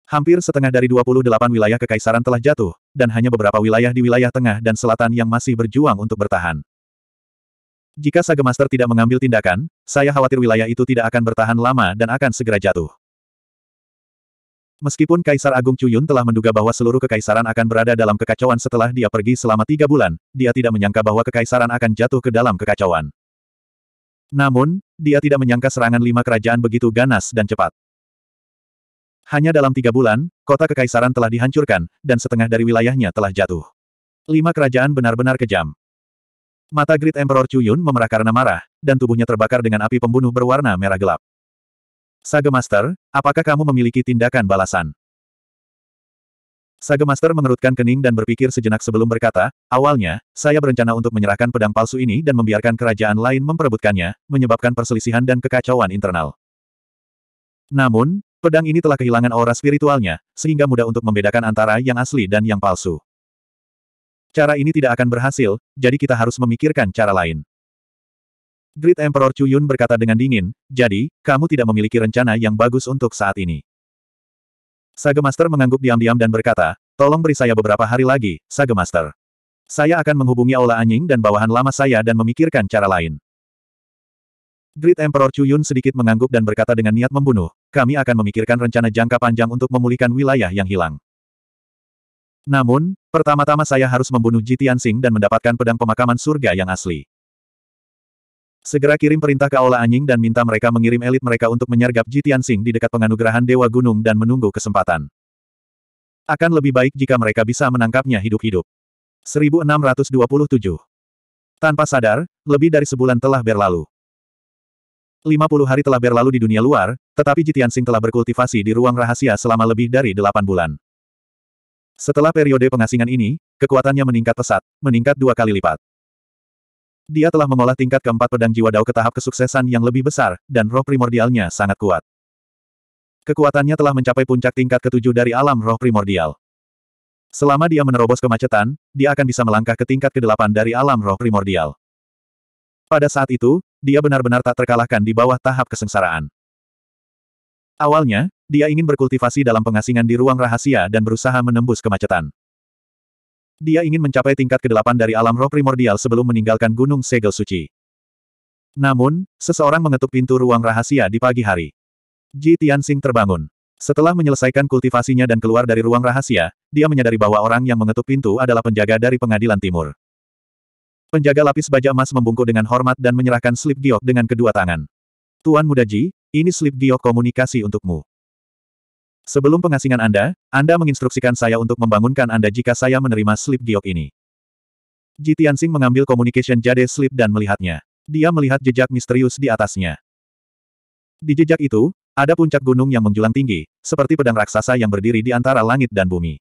Speaker 1: Hampir setengah dari 28 wilayah kekaisaran telah jatuh, dan hanya beberapa wilayah di wilayah tengah dan selatan yang masih berjuang untuk bertahan. Jika Sagemaster tidak mengambil tindakan, saya khawatir wilayah itu tidak akan bertahan lama dan akan segera jatuh. Meskipun Kaisar Agung Cuyun telah menduga bahwa seluruh kekaisaran akan berada dalam kekacauan setelah dia pergi selama tiga bulan, dia tidak menyangka bahwa kekaisaran akan jatuh ke dalam kekacauan. Namun, dia tidak menyangka serangan lima kerajaan begitu ganas dan cepat. Hanya dalam tiga bulan, kota kekaisaran telah dihancurkan, dan setengah dari wilayahnya telah jatuh. Lima kerajaan benar-benar kejam. Mata Great Emperor Cuyun memerah karena marah, dan tubuhnya terbakar dengan api pembunuh berwarna merah gelap. Sage Master, apakah kamu memiliki tindakan balasan? Sage Master mengerutkan kening dan berpikir sejenak sebelum berkata, awalnya, saya berencana untuk menyerahkan pedang palsu ini dan membiarkan kerajaan lain memperebutkannya, menyebabkan perselisihan dan kekacauan internal. Namun, pedang ini telah kehilangan aura spiritualnya, sehingga mudah untuk membedakan antara yang asli dan yang palsu. Cara ini tidak akan berhasil, jadi kita harus memikirkan cara lain. Great Emperor Chuyun berkata dengan dingin, jadi, kamu tidak memiliki rencana yang bagus untuk saat ini. Saga Master mengangguk diam-diam dan berkata, tolong beri saya beberapa hari lagi, Saga Master. Saya akan menghubungi Aula Anjing dan bawahan lama saya dan memikirkan cara lain. Great Emperor Chuyun sedikit mengangguk dan berkata dengan niat membunuh, kami akan memikirkan rencana jangka panjang untuk memulihkan wilayah yang hilang. Namun, pertama-tama saya harus membunuh Jitian Sing dan mendapatkan pedang pemakaman surga yang asli. Segera kirim perintah ke Aula Anjing dan minta mereka mengirim elit mereka untuk menyergap Jitian Sing di dekat penganugerahan Dewa Gunung dan menunggu kesempatan. Akan lebih baik jika mereka bisa menangkapnya hidup-hidup. 1627 Tanpa sadar, lebih dari sebulan telah berlalu. 50 hari telah berlalu di dunia luar, tetapi Jitian Sing telah berkultivasi di ruang rahasia selama lebih dari 8 bulan. Setelah periode pengasingan ini, kekuatannya meningkat pesat, meningkat dua kali lipat. Dia telah mengolah tingkat keempat pedang jiwa Dao ke tahap kesuksesan yang lebih besar, dan roh primordialnya sangat kuat. Kekuatannya telah mencapai puncak tingkat ketujuh dari alam roh primordial. Selama dia menerobos kemacetan, dia akan bisa melangkah ke tingkat kedelapan dari alam roh primordial. Pada saat itu, dia benar-benar tak terkalahkan di bawah tahap kesengsaraan. Awalnya, dia ingin berkultivasi dalam pengasingan di ruang rahasia dan berusaha menembus kemacetan. Dia ingin mencapai tingkat ke-8 dari alam roh primordial sebelum meninggalkan Gunung Segel Suci. Namun, seseorang mengetuk pintu ruang rahasia di pagi hari. Ji Tianxing terbangun. Setelah menyelesaikan kultivasinya dan keluar dari ruang rahasia, dia menyadari bahwa orang yang mengetuk pintu adalah penjaga dari pengadilan timur. Penjaga lapis baja emas membungkuk dengan hormat dan menyerahkan slip giok dengan kedua tangan. Tuan Muda Ji, ini slip giok komunikasi untukmu. Sebelum pengasingan Anda, Anda menginstruksikan saya untuk membangunkan Anda jika saya menerima slip giok ini. Ji Tianxing mengambil communication jade slip dan melihatnya. Dia melihat jejak misterius di atasnya. Di jejak itu, ada puncak gunung yang menjulang tinggi, seperti pedang raksasa yang berdiri di antara langit dan bumi.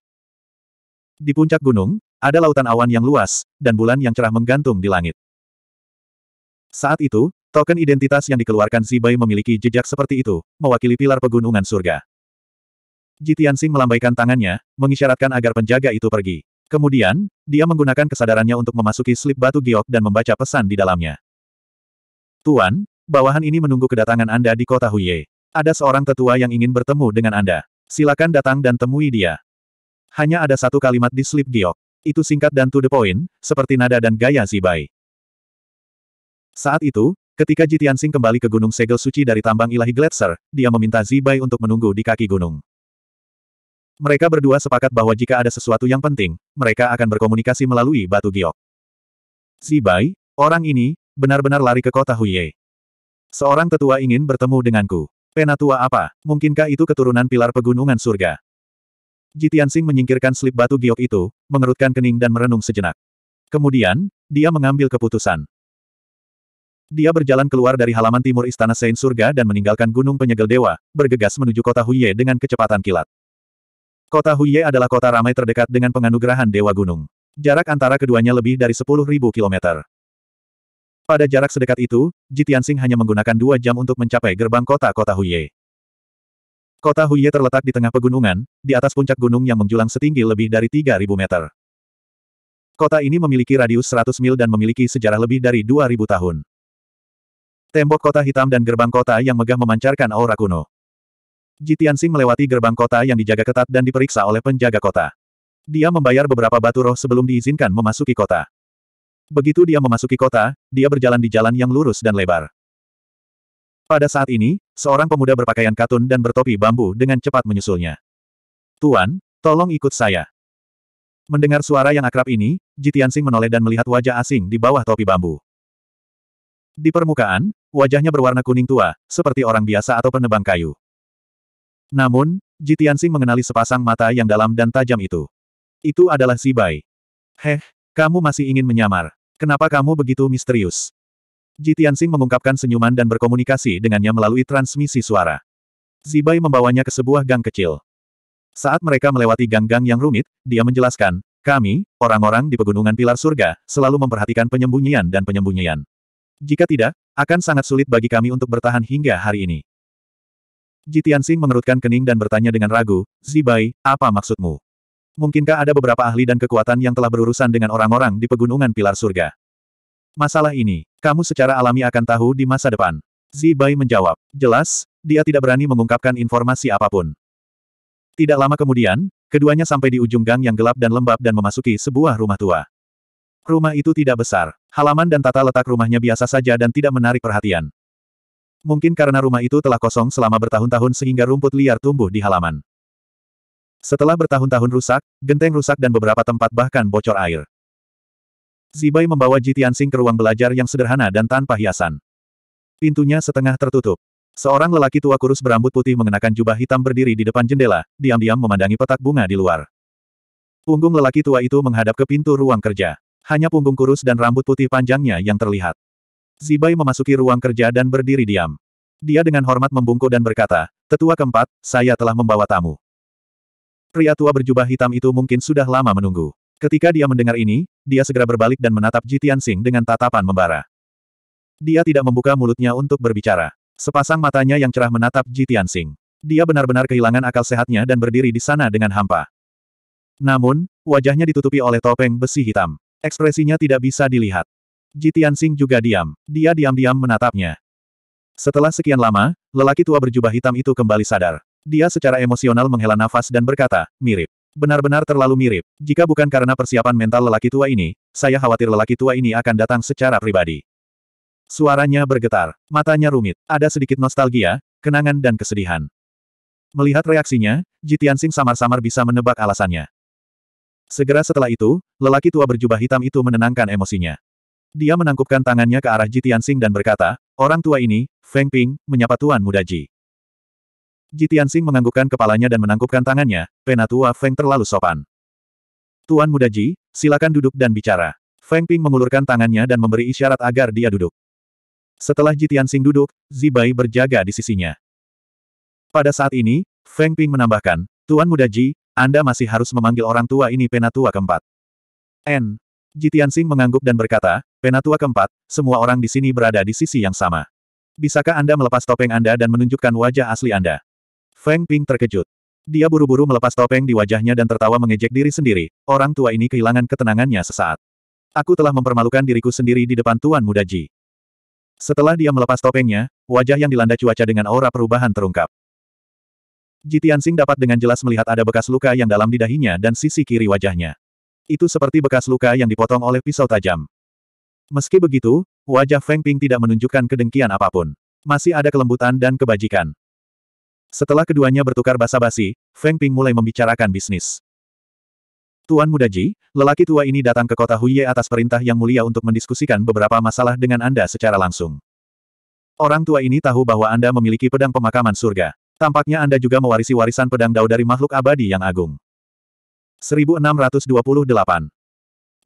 Speaker 1: Di puncak gunung, ada lautan awan yang luas, dan bulan yang cerah menggantung di langit. Saat itu, token identitas yang dikeluarkan Zibai memiliki jejak seperti itu, mewakili pilar pegunungan surga. Ji Tianxing melambaikan tangannya, mengisyaratkan agar penjaga itu pergi. Kemudian, dia menggunakan kesadarannya untuk memasuki slip batu giok dan membaca pesan di dalamnya. Tuan, bawahan ini menunggu kedatangan Anda di kota Huye. Ada seorang tetua yang ingin bertemu dengan Anda. Silakan datang dan temui dia. Hanya ada satu kalimat di slip giok. Itu singkat dan to the point, seperti nada dan gaya Zibai. Saat itu, ketika Jitian Sing kembali ke Gunung Segel Suci dari tambang ilahi Gletser, dia meminta Zibai untuk menunggu di kaki gunung. Mereka berdua sepakat bahwa jika ada sesuatu yang penting, mereka akan berkomunikasi melalui batu giok. Si Bai, orang ini, benar-benar lari ke kota Huye. Seorang tetua ingin bertemu denganku. Penatua apa? Mungkinkah itu keturunan pilar pegunungan surga? Sing menyingkirkan slip batu giok itu, mengerutkan kening dan merenung sejenak. Kemudian, dia mengambil keputusan. Dia berjalan keluar dari halaman timur Istana Sein Surga dan meninggalkan Gunung Penyegel Dewa, bergegas menuju kota Huye dengan kecepatan kilat. Kota Huye adalah kota ramai terdekat dengan penganugerahan Dewa Gunung. Jarak antara keduanya lebih dari 10.000 kilometer. Pada jarak sedekat itu, Jitiansing hanya menggunakan dua jam untuk mencapai gerbang kota kota Huye. Kota Huye terletak di tengah pegunungan, di atas puncak gunung yang menjulang setinggi lebih dari 3.000 meter. Kota ini memiliki radius 100 mil dan memiliki sejarah lebih dari 2.000 tahun. Tembok kota hitam dan gerbang kota yang megah memancarkan aura kuno. Jitiansing melewati gerbang kota yang dijaga ketat dan diperiksa oleh penjaga kota. Dia membayar beberapa batu roh sebelum diizinkan memasuki kota. Begitu dia memasuki kota, dia berjalan di jalan yang lurus dan lebar. Pada saat ini, seorang pemuda berpakaian katun dan bertopi bambu dengan cepat menyusulnya. Tuan, tolong ikut saya. Mendengar suara yang akrab ini, Jitiansing menoleh dan melihat wajah asing di bawah topi bambu. Di permukaan, wajahnya berwarna kuning tua, seperti orang biasa atau penebang kayu. Namun, Ji mengenali sepasang mata yang dalam dan tajam itu. Itu adalah si Bai. Heh, kamu masih ingin menyamar. Kenapa kamu begitu misterius? Ji mengungkapkan senyuman dan berkomunikasi dengannya melalui transmisi suara. Zibai membawanya ke sebuah gang kecil. Saat mereka melewati gang-gang yang rumit, dia menjelaskan, kami, orang-orang di pegunungan pilar surga, selalu memperhatikan penyembunyian dan penyembunyian. Jika tidak, akan sangat sulit bagi kami untuk bertahan hingga hari ini. Jitian Tianxing mengerutkan kening dan bertanya dengan ragu, Zibai, apa maksudmu? Mungkinkah ada beberapa ahli dan kekuatan yang telah berurusan dengan orang-orang di pegunungan pilar surga? Masalah ini, kamu secara alami akan tahu di masa depan. Zibai menjawab, jelas, dia tidak berani mengungkapkan informasi apapun. Tidak lama kemudian, keduanya sampai di ujung gang yang gelap dan lembab dan memasuki sebuah rumah tua. Rumah itu tidak besar. Halaman dan tata letak rumahnya biasa saja dan tidak menarik perhatian. Mungkin karena rumah itu telah kosong selama bertahun-tahun sehingga rumput liar tumbuh di halaman. Setelah bertahun-tahun rusak, genteng rusak dan beberapa tempat bahkan bocor air. Zibai membawa Jitiansing ke ruang belajar yang sederhana dan tanpa hiasan. Pintunya setengah tertutup. Seorang lelaki tua kurus berambut putih mengenakan jubah hitam berdiri di depan jendela, diam-diam memandangi petak bunga di luar. Punggung lelaki tua itu menghadap ke pintu ruang kerja. Hanya punggung kurus dan rambut putih panjangnya yang terlihat. Zibai memasuki ruang kerja dan berdiri diam. Dia dengan hormat membungkuk dan berkata, Tetua keempat, saya telah membawa tamu. Pria tua berjubah hitam itu mungkin sudah lama menunggu. Ketika dia mendengar ini, dia segera berbalik dan menatap Jitian Sing dengan tatapan membara. Dia tidak membuka mulutnya untuk berbicara. Sepasang matanya yang cerah menatap Jitian Sing. Dia benar-benar kehilangan akal sehatnya dan berdiri di sana dengan hampa. Namun, wajahnya ditutupi oleh topeng besi hitam. Ekspresinya tidak bisa dilihat. Ji Tianxing juga diam. Dia diam-diam menatapnya. Setelah sekian lama, lelaki tua berjubah hitam itu kembali sadar. Dia secara emosional menghela nafas dan berkata, mirip. Benar-benar terlalu mirip. Jika bukan karena persiapan mental lelaki tua ini, saya khawatir lelaki tua ini akan datang secara pribadi. Suaranya bergetar, matanya rumit, ada sedikit nostalgia, kenangan dan kesedihan. Melihat reaksinya, Jitiansing samar-samar bisa menebak alasannya. Segera setelah itu, lelaki tua berjubah hitam itu menenangkan emosinya. Dia menangkupkan tangannya ke arah Ji Tianxing dan berkata, Orang tua ini, Feng Ping, menyapa Tuan Muda Ji. Ji Tianxing menganggukkan kepalanya dan menangkupkan tangannya, penatua Feng terlalu sopan. Tuan Muda Ji, silakan duduk dan bicara. Feng Ping mengulurkan tangannya dan memberi isyarat agar dia duduk. Setelah Ji Tianxing duduk, Zibai berjaga di sisinya. Pada saat ini, Feng Ping menambahkan, Tuan Muda Ji, Anda masih harus memanggil orang tua ini penatua keempat. N. Jitian Sing mengangguk dan berkata, Penatua keempat, semua orang di sini berada di sisi yang sama. Bisakah Anda melepas topeng Anda dan menunjukkan wajah asli Anda? Feng Ping terkejut. Dia buru-buru melepas topeng di wajahnya dan tertawa mengejek diri sendiri, orang tua ini kehilangan ketenangannya sesaat. Aku telah mempermalukan diriku sendiri di depan Tuan Muda Ji. Setelah dia melepas topengnya, wajah yang dilanda cuaca dengan aura perubahan terungkap. Jitian Sing dapat dengan jelas melihat ada bekas luka yang dalam di dahinya dan sisi kiri wajahnya. Itu seperti bekas luka yang dipotong oleh pisau tajam. Meski begitu, wajah Feng Ping tidak menunjukkan kedengkian apapun. Masih ada kelembutan dan kebajikan. Setelah keduanya bertukar basa-basi, Feng Ping mulai membicarakan bisnis. Tuan Muda Ji, lelaki tua ini datang ke kota Huye atas perintah yang mulia untuk mendiskusikan beberapa masalah dengan Anda secara langsung. Orang tua ini tahu bahwa Anda memiliki pedang pemakaman surga. Tampaknya Anda juga mewarisi warisan pedang dao dari makhluk abadi yang agung. 1628.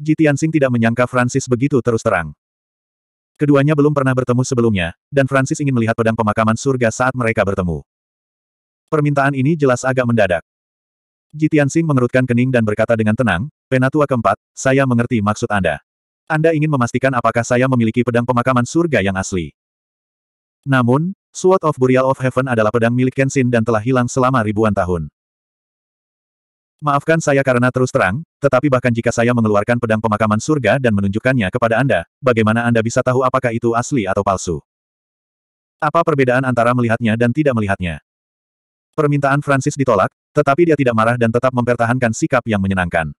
Speaker 1: Jitiansing tidak menyangka Francis begitu terus terang. Keduanya belum pernah bertemu sebelumnya, dan Francis ingin melihat pedang pemakaman surga saat mereka bertemu. Permintaan ini jelas agak mendadak. Jitiansing mengerutkan kening dan berkata dengan tenang, Penatua keempat, saya mengerti maksud Anda. Anda ingin memastikan apakah saya memiliki pedang pemakaman surga yang asli. Namun, Sword of Burial of Heaven adalah pedang milik Kenshin dan telah hilang selama ribuan tahun. Maafkan saya karena terus terang, tetapi bahkan jika saya mengeluarkan pedang pemakaman surga dan menunjukkannya kepada Anda, bagaimana Anda bisa tahu apakah itu asli atau palsu? Apa perbedaan antara melihatnya dan tidak melihatnya? Permintaan Francis ditolak, tetapi dia tidak marah dan tetap mempertahankan sikap yang menyenangkan.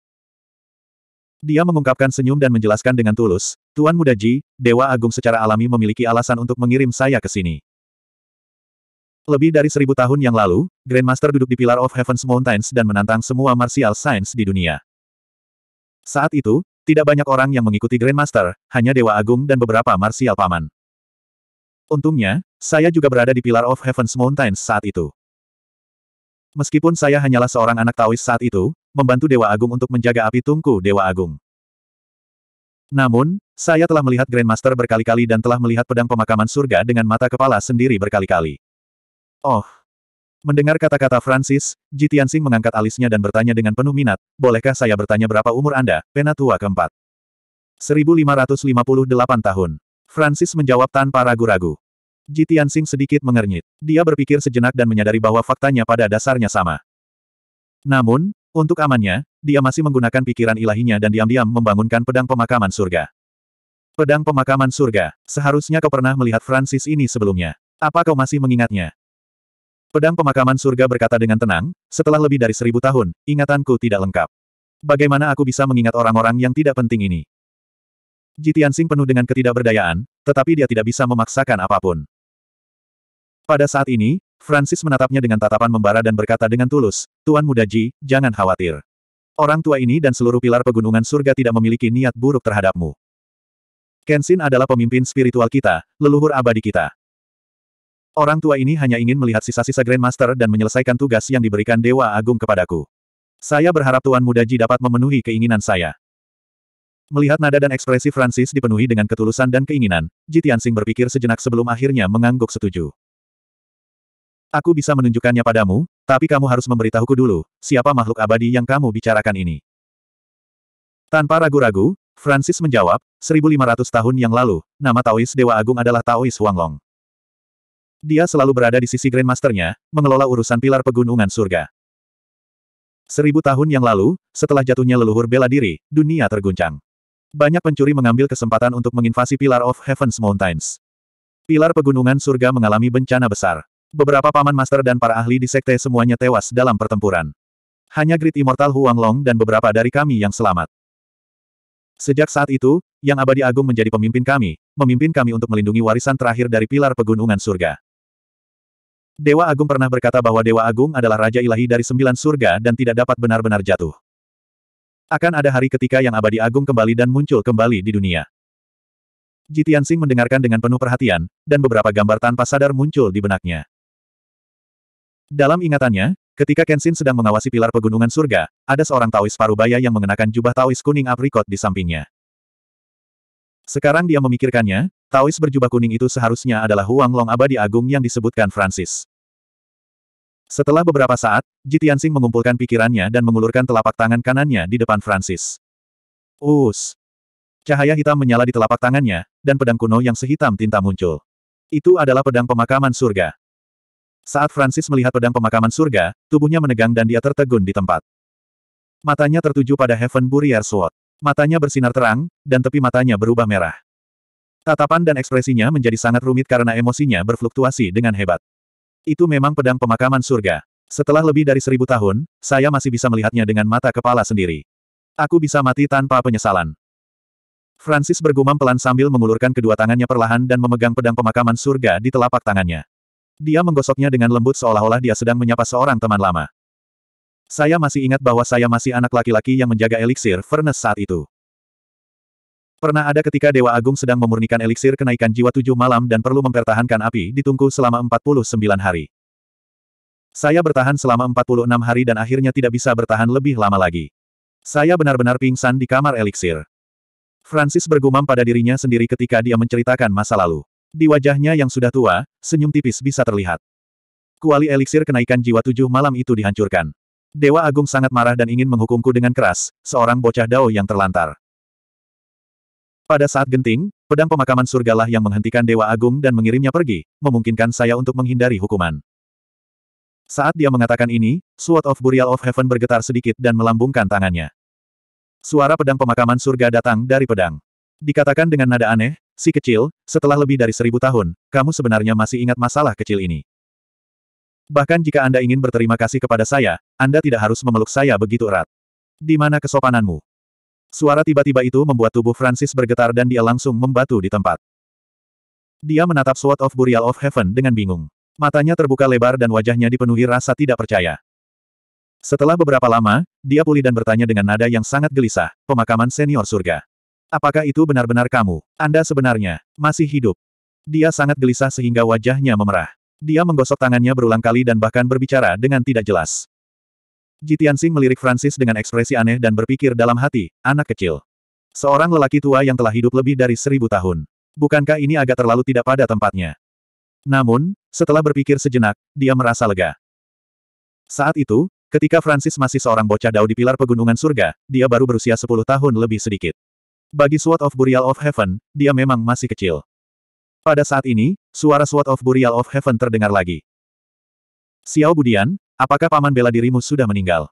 Speaker 1: Dia mengungkapkan senyum dan menjelaskan dengan tulus, Tuan Muda Ji, Dewa Agung secara alami memiliki alasan untuk mengirim saya ke sini. Lebih dari seribu tahun yang lalu, Grandmaster duduk di Pilar of Heaven's Mountains dan menantang semua martial science di dunia. Saat itu, tidak banyak orang yang mengikuti Grandmaster, hanya Dewa Agung dan beberapa martial paman. Untungnya, saya juga berada di Pilar of Heaven's Mountains saat itu. Meskipun saya hanyalah seorang anak Taois saat itu, membantu Dewa Agung untuk menjaga api tungku Dewa Agung. Namun, saya telah melihat Grandmaster berkali-kali dan telah melihat pedang pemakaman surga dengan mata kepala sendiri berkali-kali. Oh. Mendengar kata-kata Francis, Ji Tianxing mengangkat alisnya dan bertanya dengan penuh minat, bolehkah saya bertanya berapa umur Anda, penatua keempat? 1558 tahun. Francis menjawab tanpa ragu-ragu. Ji Tianxing sedikit mengernyit. Dia berpikir sejenak dan menyadari bahwa faktanya pada dasarnya sama. Namun, untuk amannya, dia masih menggunakan pikiran ilahinya dan diam-diam membangunkan pedang pemakaman surga. Pedang pemakaman surga, seharusnya kau pernah melihat Francis ini sebelumnya. Apa kau masih mengingatnya? Pedang pemakaman surga berkata dengan tenang, setelah lebih dari seribu tahun, ingatanku tidak lengkap. Bagaimana aku bisa mengingat orang-orang yang tidak penting ini? Jitiansing penuh dengan ketidakberdayaan, tetapi dia tidak bisa memaksakan apapun. Pada saat ini, Francis menatapnya dengan tatapan membara dan berkata dengan tulus, Tuan Muda Ji, jangan khawatir. Orang tua ini dan seluruh pilar pegunungan surga tidak memiliki niat buruk terhadapmu. Kenshin adalah pemimpin spiritual kita, leluhur abadi kita. Orang tua ini hanya ingin melihat sisa-sisa Grandmaster dan menyelesaikan tugas yang diberikan Dewa Agung kepadaku. Saya berharap Tuan Muda Ji dapat memenuhi keinginan saya. Melihat nada dan ekspresi Francis dipenuhi dengan ketulusan dan keinginan, Ji Tianxing berpikir sejenak sebelum akhirnya mengangguk setuju. Aku bisa menunjukkannya padamu, tapi kamu harus memberitahuku dulu, siapa makhluk abadi yang kamu bicarakan ini. Tanpa ragu-ragu, Francis menjawab, 1500 tahun yang lalu, nama Taois Dewa Agung adalah Taois Huanglong. Dia selalu berada di sisi Grandmasternya, mengelola urusan pilar pegunungan surga. Seribu tahun yang lalu, setelah jatuhnya leluhur bela diri, dunia terguncang. Banyak pencuri mengambil kesempatan untuk menginvasi Pilar of Heaven's Mountains. Pilar pegunungan surga mengalami bencana besar. Beberapa paman master dan para ahli di sekte semuanya tewas dalam pertempuran. Hanya Great Immortal Huang Long dan beberapa dari kami yang selamat. Sejak saat itu, Yang Abadi Agung menjadi pemimpin kami, memimpin kami untuk melindungi warisan terakhir dari Pilar Pegunungan Surga. Dewa Agung pernah berkata bahwa Dewa Agung adalah Raja Ilahi dari sembilan surga dan tidak dapat benar-benar jatuh. Akan ada hari ketika yang abadi agung kembali dan muncul kembali di dunia. Jitian Jitiansing mendengarkan dengan penuh perhatian, dan beberapa gambar tanpa sadar muncul di benaknya. Dalam ingatannya, ketika Kenshin sedang mengawasi pilar pegunungan surga, ada seorang Taois parubaya yang mengenakan jubah Taois kuning aprikot di sampingnya. Sekarang dia memikirkannya, Taois berjubah kuning itu seharusnya adalah Huang Long abadi agung yang disebutkan Francis. Setelah beberapa saat, Jitiansing mengumpulkan pikirannya dan mengulurkan telapak tangan kanannya di depan Francis. Us! Cahaya hitam menyala di telapak tangannya, dan pedang kuno yang sehitam tinta muncul. Itu adalah pedang pemakaman surga. Saat Francis melihat pedang pemakaman surga, tubuhnya menegang dan dia tertegun di tempat. Matanya tertuju pada Heaven Burier Sword. Matanya bersinar terang, dan tepi matanya berubah merah. Tatapan dan ekspresinya menjadi sangat rumit karena emosinya berfluktuasi dengan hebat. Itu memang pedang pemakaman surga. Setelah lebih dari seribu tahun, saya masih bisa melihatnya dengan mata kepala sendiri. Aku bisa mati tanpa penyesalan. Francis bergumam pelan sambil mengulurkan kedua tangannya perlahan dan memegang pedang pemakaman surga di telapak tangannya. Dia menggosoknya dengan lembut seolah-olah dia sedang menyapa seorang teman lama. Saya masih ingat bahwa saya masih anak laki-laki yang menjaga eliksir Furnace saat itu. Pernah ada ketika Dewa Agung sedang memurnikan eliksir kenaikan jiwa tujuh malam dan perlu mempertahankan api di tungku selama 49 hari. Saya bertahan selama 46 hari dan akhirnya tidak bisa bertahan lebih lama lagi. Saya benar-benar pingsan di kamar eliksir. Francis bergumam pada dirinya sendiri ketika dia menceritakan masa lalu. Di wajahnya yang sudah tua, senyum tipis bisa terlihat. Kuali eliksir kenaikan jiwa tujuh malam itu dihancurkan. Dewa Agung sangat marah dan ingin menghukumku dengan keras, seorang bocah dao yang terlantar. Pada saat genting, pedang pemakaman surgalah yang menghentikan Dewa Agung dan mengirimnya pergi, memungkinkan saya untuk menghindari hukuman. Saat dia mengatakan ini, Sword of Burial of Heaven bergetar sedikit dan melambungkan tangannya. Suara pedang pemakaman surga datang dari pedang. Dikatakan dengan nada aneh, si kecil, setelah lebih dari seribu tahun, kamu sebenarnya masih ingat masalah kecil ini. Bahkan jika Anda ingin berterima kasih kepada saya, anda tidak harus memeluk saya begitu erat. Di mana kesopananmu? Suara tiba-tiba itu membuat tubuh Francis bergetar dan dia langsung membatu di tempat. Dia menatap Sword of Burial of Heaven dengan bingung. Matanya terbuka lebar dan wajahnya dipenuhi rasa tidak percaya. Setelah beberapa lama, dia pulih dan bertanya dengan nada yang sangat gelisah, pemakaman senior surga. Apakah itu benar-benar kamu? Anda sebenarnya masih hidup. Dia sangat gelisah sehingga wajahnya memerah. Dia menggosok tangannya berulang kali dan bahkan berbicara dengan tidak jelas. Jitian Sing melirik Francis dengan ekspresi aneh dan berpikir dalam hati, anak kecil. Seorang lelaki tua yang telah hidup lebih dari seribu tahun. Bukankah ini agak terlalu tidak pada tempatnya? Namun, setelah berpikir sejenak, dia merasa lega. Saat itu, ketika Francis masih seorang bocah dao di pilar pegunungan surga, dia baru berusia sepuluh tahun lebih sedikit. Bagi Sword of Burial of Heaven, dia memang masih kecil. Pada saat ini, suara Sword of Burial of Heaven terdengar lagi. Xiao Budian, Apakah paman bela dirimu sudah meninggal?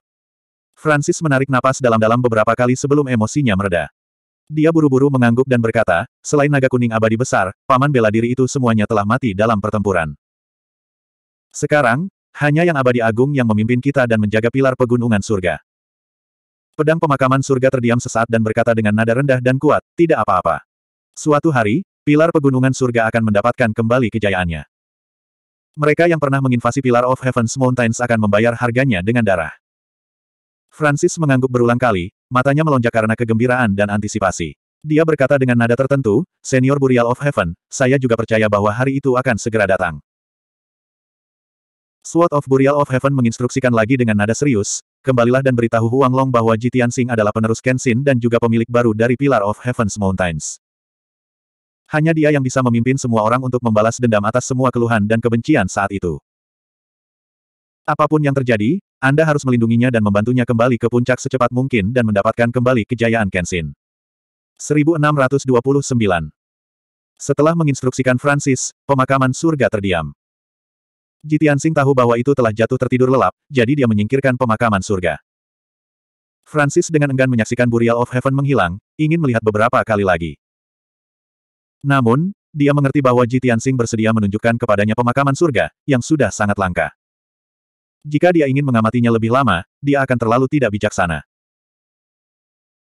Speaker 1: Francis menarik napas dalam-dalam beberapa kali sebelum emosinya mereda. Dia buru-buru mengangguk dan berkata, selain naga kuning abadi besar, paman bela diri itu semuanya telah mati dalam pertempuran. Sekarang, hanya yang abadi agung yang memimpin kita dan menjaga pilar pegunungan surga. Pedang pemakaman surga terdiam sesaat dan berkata dengan nada rendah dan kuat, tidak apa-apa. Suatu hari, pilar pegunungan surga akan mendapatkan kembali kejayaannya. Mereka yang pernah menginvasi Pilar of Heaven's Mountains akan membayar harganya dengan darah. Francis mengangguk berulang kali, matanya melonjak karena kegembiraan dan antisipasi. Dia berkata dengan nada tertentu, Senior Burial of Heaven, saya juga percaya bahwa hari itu akan segera datang. Sword of Burial of Heaven menginstruksikan lagi dengan nada serius, kembalilah dan beritahu Huang Long bahwa Jitian Sing adalah penerus Kenshin dan juga pemilik baru dari Pilar of Heaven's Mountains. Hanya dia yang bisa memimpin semua orang untuk membalas dendam atas semua keluhan dan kebencian saat itu. Apapun yang terjadi, Anda harus melindunginya dan membantunya kembali ke puncak secepat mungkin dan mendapatkan kembali kejayaan Kenshin. 1629 Setelah menginstruksikan Francis, pemakaman surga terdiam. Jitian Singh tahu bahwa itu telah jatuh tertidur lelap, jadi dia menyingkirkan pemakaman surga. Francis dengan enggan menyaksikan Burial of Heaven menghilang, ingin melihat beberapa kali lagi. Namun, dia mengerti bahwa Ji Tianxing bersedia menunjukkan kepadanya pemakaman surga, yang sudah sangat langka. Jika dia ingin mengamatinya lebih lama, dia akan terlalu tidak bijaksana.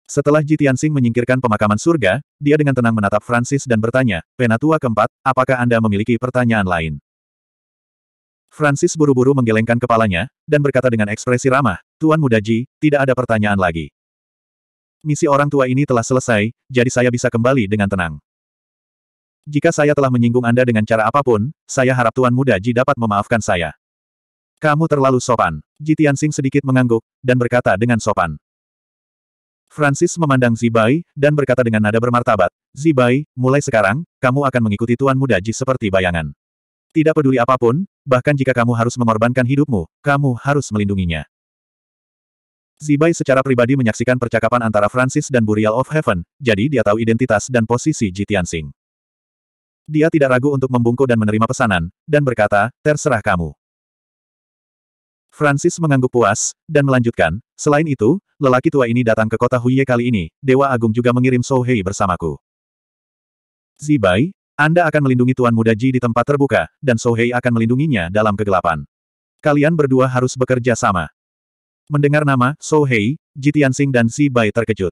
Speaker 1: Setelah Ji Tianxing menyingkirkan pemakaman surga, dia dengan tenang menatap Francis dan bertanya, Penatua keempat, apakah Anda memiliki pertanyaan lain? Francis buru-buru menggelengkan kepalanya, dan berkata dengan ekspresi ramah, Tuan Muda Ji, tidak ada pertanyaan lagi. Misi orang tua ini telah selesai, jadi saya bisa kembali dengan tenang. Jika saya telah menyinggung Anda dengan cara apapun, saya harap Tuan Muda Ji dapat memaafkan saya. Kamu terlalu sopan. Ji Tianxing sedikit mengangguk, dan berkata dengan sopan. Francis memandang Zibai, dan berkata dengan nada bermartabat, Zibai, mulai sekarang, kamu akan mengikuti Tuan Muda Ji seperti bayangan. Tidak peduli apapun, bahkan jika kamu harus mengorbankan hidupmu, kamu harus melindunginya. Zibai secara pribadi menyaksikan percakapan antara Francis dan Burial of Heaven, jadi dia tahu identitas dan posisi Ji Tianxing. Dia tidak ragu untuk membungkuk dan menerima pesanan, dan berkata, terserah kamu. Francis mengangguk puas, dan melanjutkan, selain itu, lelaki tua ini datang ke kota Huye kali ini, Dewa Agung juga mengirim Sohei bersamaku. Zibai, Anda akan melindungi Tuan Muda Ji di tempat terbuka, dan Sohei akan melindunginya dalam kegelapan. Kalian berdua harus bekerja sama. Mendengar nama, Sohei, Jitiansing dan Zibai terkejut.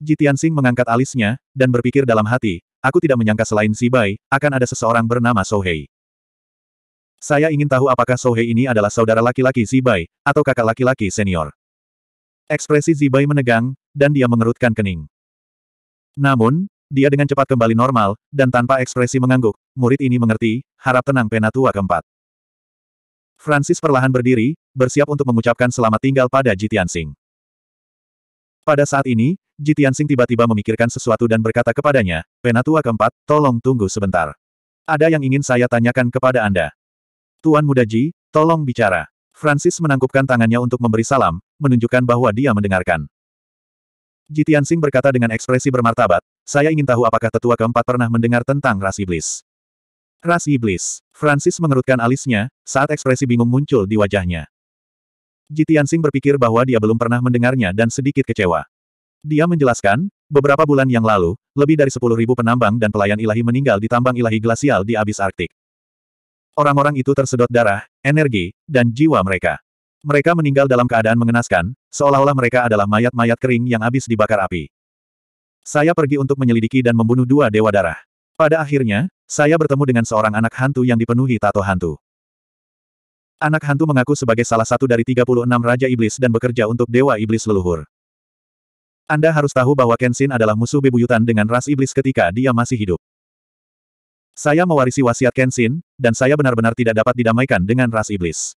Speaker 1: Jitiansing mengangkat alisnya, dan berpikir dalam hati, Aku tidak menyangka selain Zibai akan ada seseorang bernama Sohei. Saya ingin tahu apakah Sohei ini adalah saudara laki-laki Zibai atau kakak laki-laki senior. Ekspresi Zibai menegang, dan dia mengerutkan kening. Namun, dia dengan cepat kembali normal, dan tanpa ekspresi mengangguk, murid ini mengerti, harap tenang penatua keempat. Francis perlahan berdiri, bersiap untuk mengucapkan selamat tinggal pada Jitian Singh. Pada saat ini, Ji Tianxing tiba-tiba memikirkan sesuatu dan berkata kepadanya, Penatua keempat, tolong tunggu sebentar. Ada yang ingin saya tanyakan kepada Anda. Tuan Muda Ji, tolong bicara. Francis menangkupkan tangannya untuk memberi salam, menunjukkan bahwa dia mendengarkan. Ji Tianxing berkata dengan ekspresi bermartabat, saya ingin tahu apakah tetua keempat pernah mendengar tentang ras iblis. Ras iblis. Francis mengerutkan alisnya, saat ekspresi bingung muncul di wajahnya. Jitiansing berpikir bahwa dia belum pernah mendengarnya dan sedikit kecewa. Dia menjelaskan, beberapa bulan yang lalu, lebih dari 10.000 penambang dan pelayan ilahi meninggal di tambang ilahi glasial di abis Arktik. Orang-orang itu tersedot darah, energi, dan jiwa mereka. Mereka meninggal dalam keadaan mengenaskan, seolah-olah mereka adalah mayat-mayat kering yang habis dibakar api. Saya pergi untuk menyelidiki dan membunuh dua dewa darah. Pada akhirnya, saya bertemu dengan seorang anak hantu yang dipenuhi tato hantu. Anak hantu mengaku sebagai salah satu dari 36 Raja Iblis dan bekerja untuk Dewa Iblis Leluhur. Anda harus tahu bahwa Kenshin adalah musuh bebuyutan dengan ras iblis ketika dia masih hidup. Saya mewarisi wasiat Kenshin, dan saya benar-benar tidak dapat didamaikan dengan ras iblis.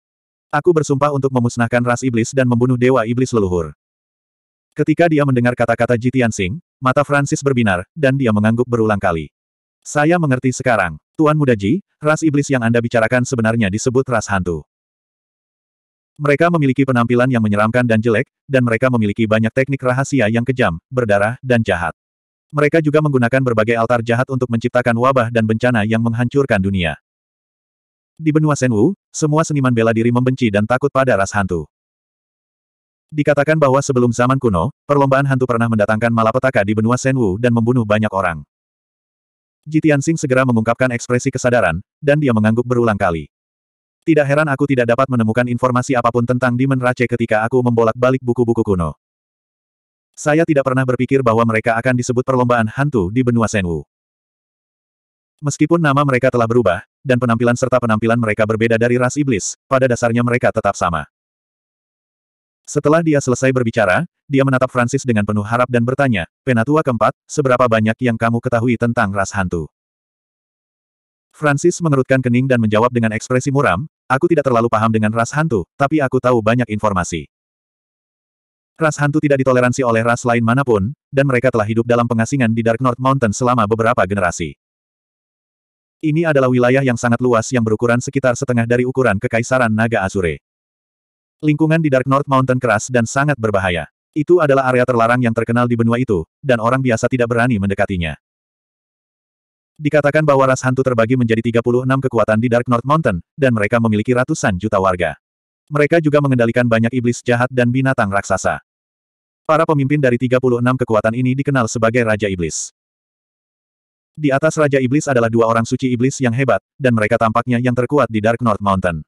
Speaker 1: Aku bersumpah untuk memusnahkan ras iblis dan membunuh dewa iblis leluhur. Ketika dia mendengar kata-kata Jitian Singh, mata Francis berbinar, dan dia mengangguk berulang kali. Saya mengerti sekarang, Tuan Muda Ji, ras iblis yang Anda bicarakan sebenarnya disebut ras hantu. Mereka memiliki penampilan yang menyeramkan dan jelek, dan mereka memiliki banyak teknik rahasia yang kejam, berdarah, dan jahat. Mereka juga menggunakan berbagai altar jahat untuk menciptakan wabah dan bencana yang menghancurkan dunia. Di benua Senwu, semua seniman bela diri membenci dan takut pada ras hantu. Dikatakan bahwa sebelum zaman kuno, perlombaan hantu pernah mendatangkan malapetaka di benua Senwu dan membunuh banyak orang. Jitian Sing segera mengungkapkan ekspresi kesadaran, dan dia mengangguk berulang kali. Tidak heran aku tidak dapat menemukan informasi apapun tentang Demon Rache ketika aku membolak-balik buku-buku kuno. Saya tidak pernah berpikir bahwa mereka akan disebut perlombaan hantu di benua Senwu. Meskipun nama mereka telah berubah, dan penampilan serta penampilan mereka berbeda dari ras iblis, pada dasarnya mereka tetap sama. Setelah dia selesai berbicara, dia menatap Francis dengan penuh harap dan bertanya, Penatua keempat, seberapa banyak yang kamu ketahui tentang ras hantu? Francis mengerutkan kening dan menjawab dengan ekspresi muram, Aku tidak terlalu paham dengan ras hantu, tapi aku tahu banyak informasi. Ras hantu tidak ditoleransi oleh ras lain manapun, dan mereka telah hidup dalam pengasingan di Dark North Mountain selama beberapa generasi. Ini adalah wilayah yang sangat luas yang berukuran sekitar setengah dari ukuran Kekaisaran Naga Azure. Lingkungan di Dark North Mountain keras dan sangat berbahaya. Itu adalah area terlarang yang terkenal di benua itu, dan orang biasa tidak berani mendekatinya. Dikatakan bahwa ras hantu terbagi menjadi 36 kekuatan di Dark North Mountain, dan mereka memiliki ratusan juta warga. Mereka juga mengendalikan banyak iblis jahat dan binatang raksasa. Para pemimpin dari 36 kekuatan ini dikenal sebagai Raja Iblis. Di atas Raja Iblis adalah dua orang suci iblis yang hebat, dan mereka tampaknya yang terkuat di Dark North Mountain.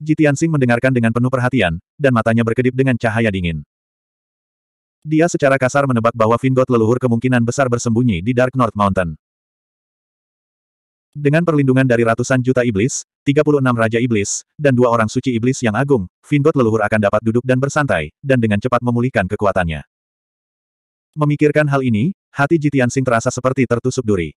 Speaker 1: Jitiansing mendengarkan dengan penuh perhatian, dan matanya berkedip dengan cahaya dingin. Dia secara kasar menebak bahwa Vingot leluhur kemungkinan besar bersembunyi di Dark North Mountain. Dengan perlindungan dari ratusan juta iblis, 36 raja iblis, dan dua orang suci iblis yang agung, Vingot leluhur akan dapat duduk dan bersantai, dan dengan cepat memulihkan kekuatannya. Memikirkan hal ini, hati Jitian Sing terasa seperti tertusuk duri.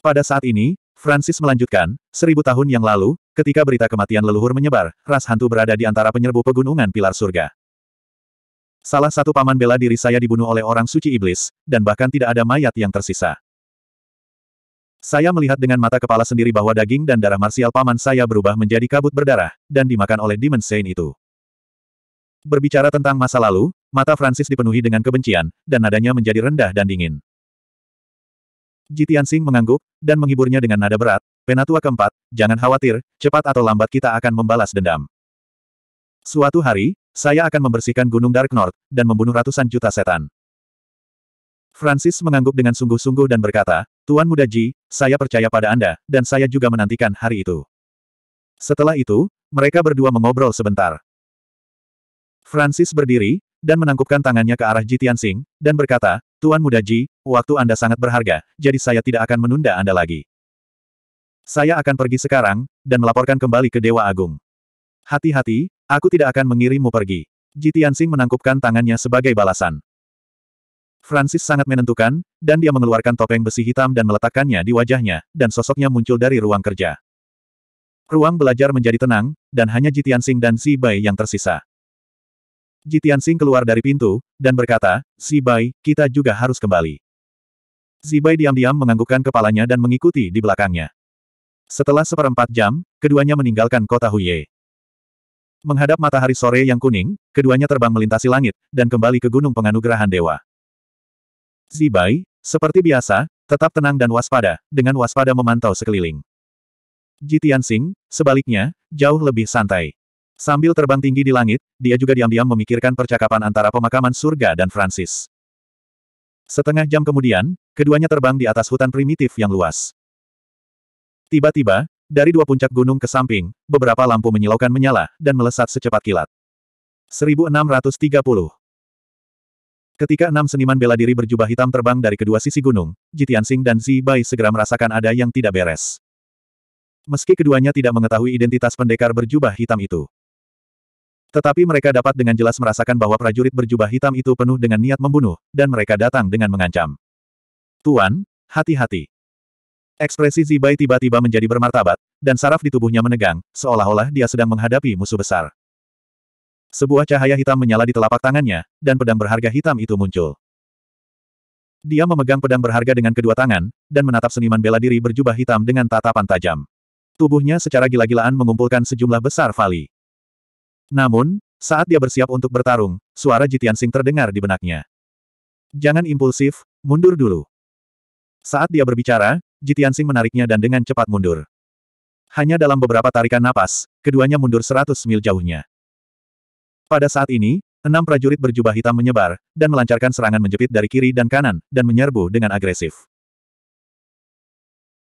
Speaker 1: Pada saat ini, Francis melanjutkan, seribu tahun yang lalu, ketika berita kematian leluhur menyebar, ras hantu berada di antara penyerbu pegunungan pilar surga. Salah satu paman bela diri saya dibunuh oleh orang suci iblis, dan bahkan tidak ada mayat yang tersisa. Saya melihat dengan mata kepala sendiri bahwa daging dan darah marsial paman saya berubah menjadi kabut berdarah, dan dimakan oleh Demon Saint itu. Berbicara tentang masa lalu, mata Francis dipenuhi dengan kebencian, dan nadanya menjadi rendah dan dingin. Jitian Singh mengangguk, dan menghiburnya dengan nada berat, Penatua keempat, jangan khawatir, cepat atau lambat kita akan membalas dendam. Suatu hari, saya akan membersihkan Gunung Dark North, dan membunuh ratusan juta setan. Francis mengangguk dengan sungguh-sungguh dan berkata, Tuan Muda Ji, saya percaya pada Anda, dan saya juga menantikan hari itu. Setelah itu, mereka berdua mengobrol sebentar. Francis berdiri, dan menangkupkan tangannya ke arah Ji Tianxing, dan berkata, Tuan Muda Ji, waktu Anda sangat berharga, jadi saya tidak akan menunda Anda lagi. Saya akan pergi sekarang, dan melaporkan kembali ke Dewa Agung. Hati-hati, aku tidak akan mengirimmu pergi. Ji Tianxing menangkupkan tangannya sebagai balasan. Francis sangat menentukan, dan dia mengeluarkan topeng besi hitam dan meletakkannya di wajahnya, dan sosoknya muncul dari ruang kerja. Ruang belajar menjadi tenang, dan hanya Jitian Sing dan Si Bai yang tersisa. Jitian Sing keluar dari pintu, dan berkata, Si Bai, kita juga harus kembali. Si Bai diam-diam menganggukkan kepalanya dan mengikuti di belakangnya. Setelah seperempat jam, keduanya meninggalkan kota Huye. Menghadap matahari sore yang kuning, keduanya terbang melintasi langit, dan kembali ke Gunung Penganugerahan Dewa. Zibai, seperti biasa, tetap tenang dan waspada, dengan waspada memantau sekeliling. Jitian Singh, sebaliknya, jauh lebih santai. Sambil terbang tinggi di langit, dia juga diam-diam memikirkan percakapan antara pemakaman surga dan Francis. Setengah jam kemudian, keduanya terbang di atas hutan primitif yang luas. Tiba-tiba, dari dua puncak gunung ke samping, beberapa lampu menyilaukan menyala, dan melesat secepat kilat. 1630 Ketika enam seniman bela diri berjubah hitam terbang dari kedua sisi gunung, Jitiansing dan Zi Bai segera merasakan ada yang tidak beres. Meski keduanya tidak mengetahui identitas pendekar berjubah hitam itu. Tetapi mereka dapat dengan jelas merasakan bahwa prajurit berjubah hitam itu penuh dengan niat membunuh, dan mereka datang dengan mengancam. Tuan, hati-hati. Ekspresi Zibai tiba-tiba menjadi bermartabat, dan saraf di tubuhnya menegang, seolah-olah dia sedang menghadapi musuh besar. Sebuah cahaya hitam menyala di telapak tangannya, dan pedang berharga hitam itu muncul. Dia memegang pedang berharga dengan kedua tangan, dan menatap seniman bela diri berjubah hitam dengan tatapan tajam. Tubuhnya secara gila-gilaan mengumpulkan sejumlah besar vali. Namun, saat dia bersiap untuk bertarung, suara Jitian Sing terdengar di benaknya. Jangan impulsif, mundur dulu. Saat dia berbicara, Jitian Sing menariknya dan dengan cepat mundur. Hanya dalam beberapa tarikan napas, keduanya mundur seratus mil jauhnya. Pada saat ini, enam prajurit berjubah hitam menyebar, dan melancarkan serangan menjepit dari kiri dan kanan, dan menyerbu dengan agresif.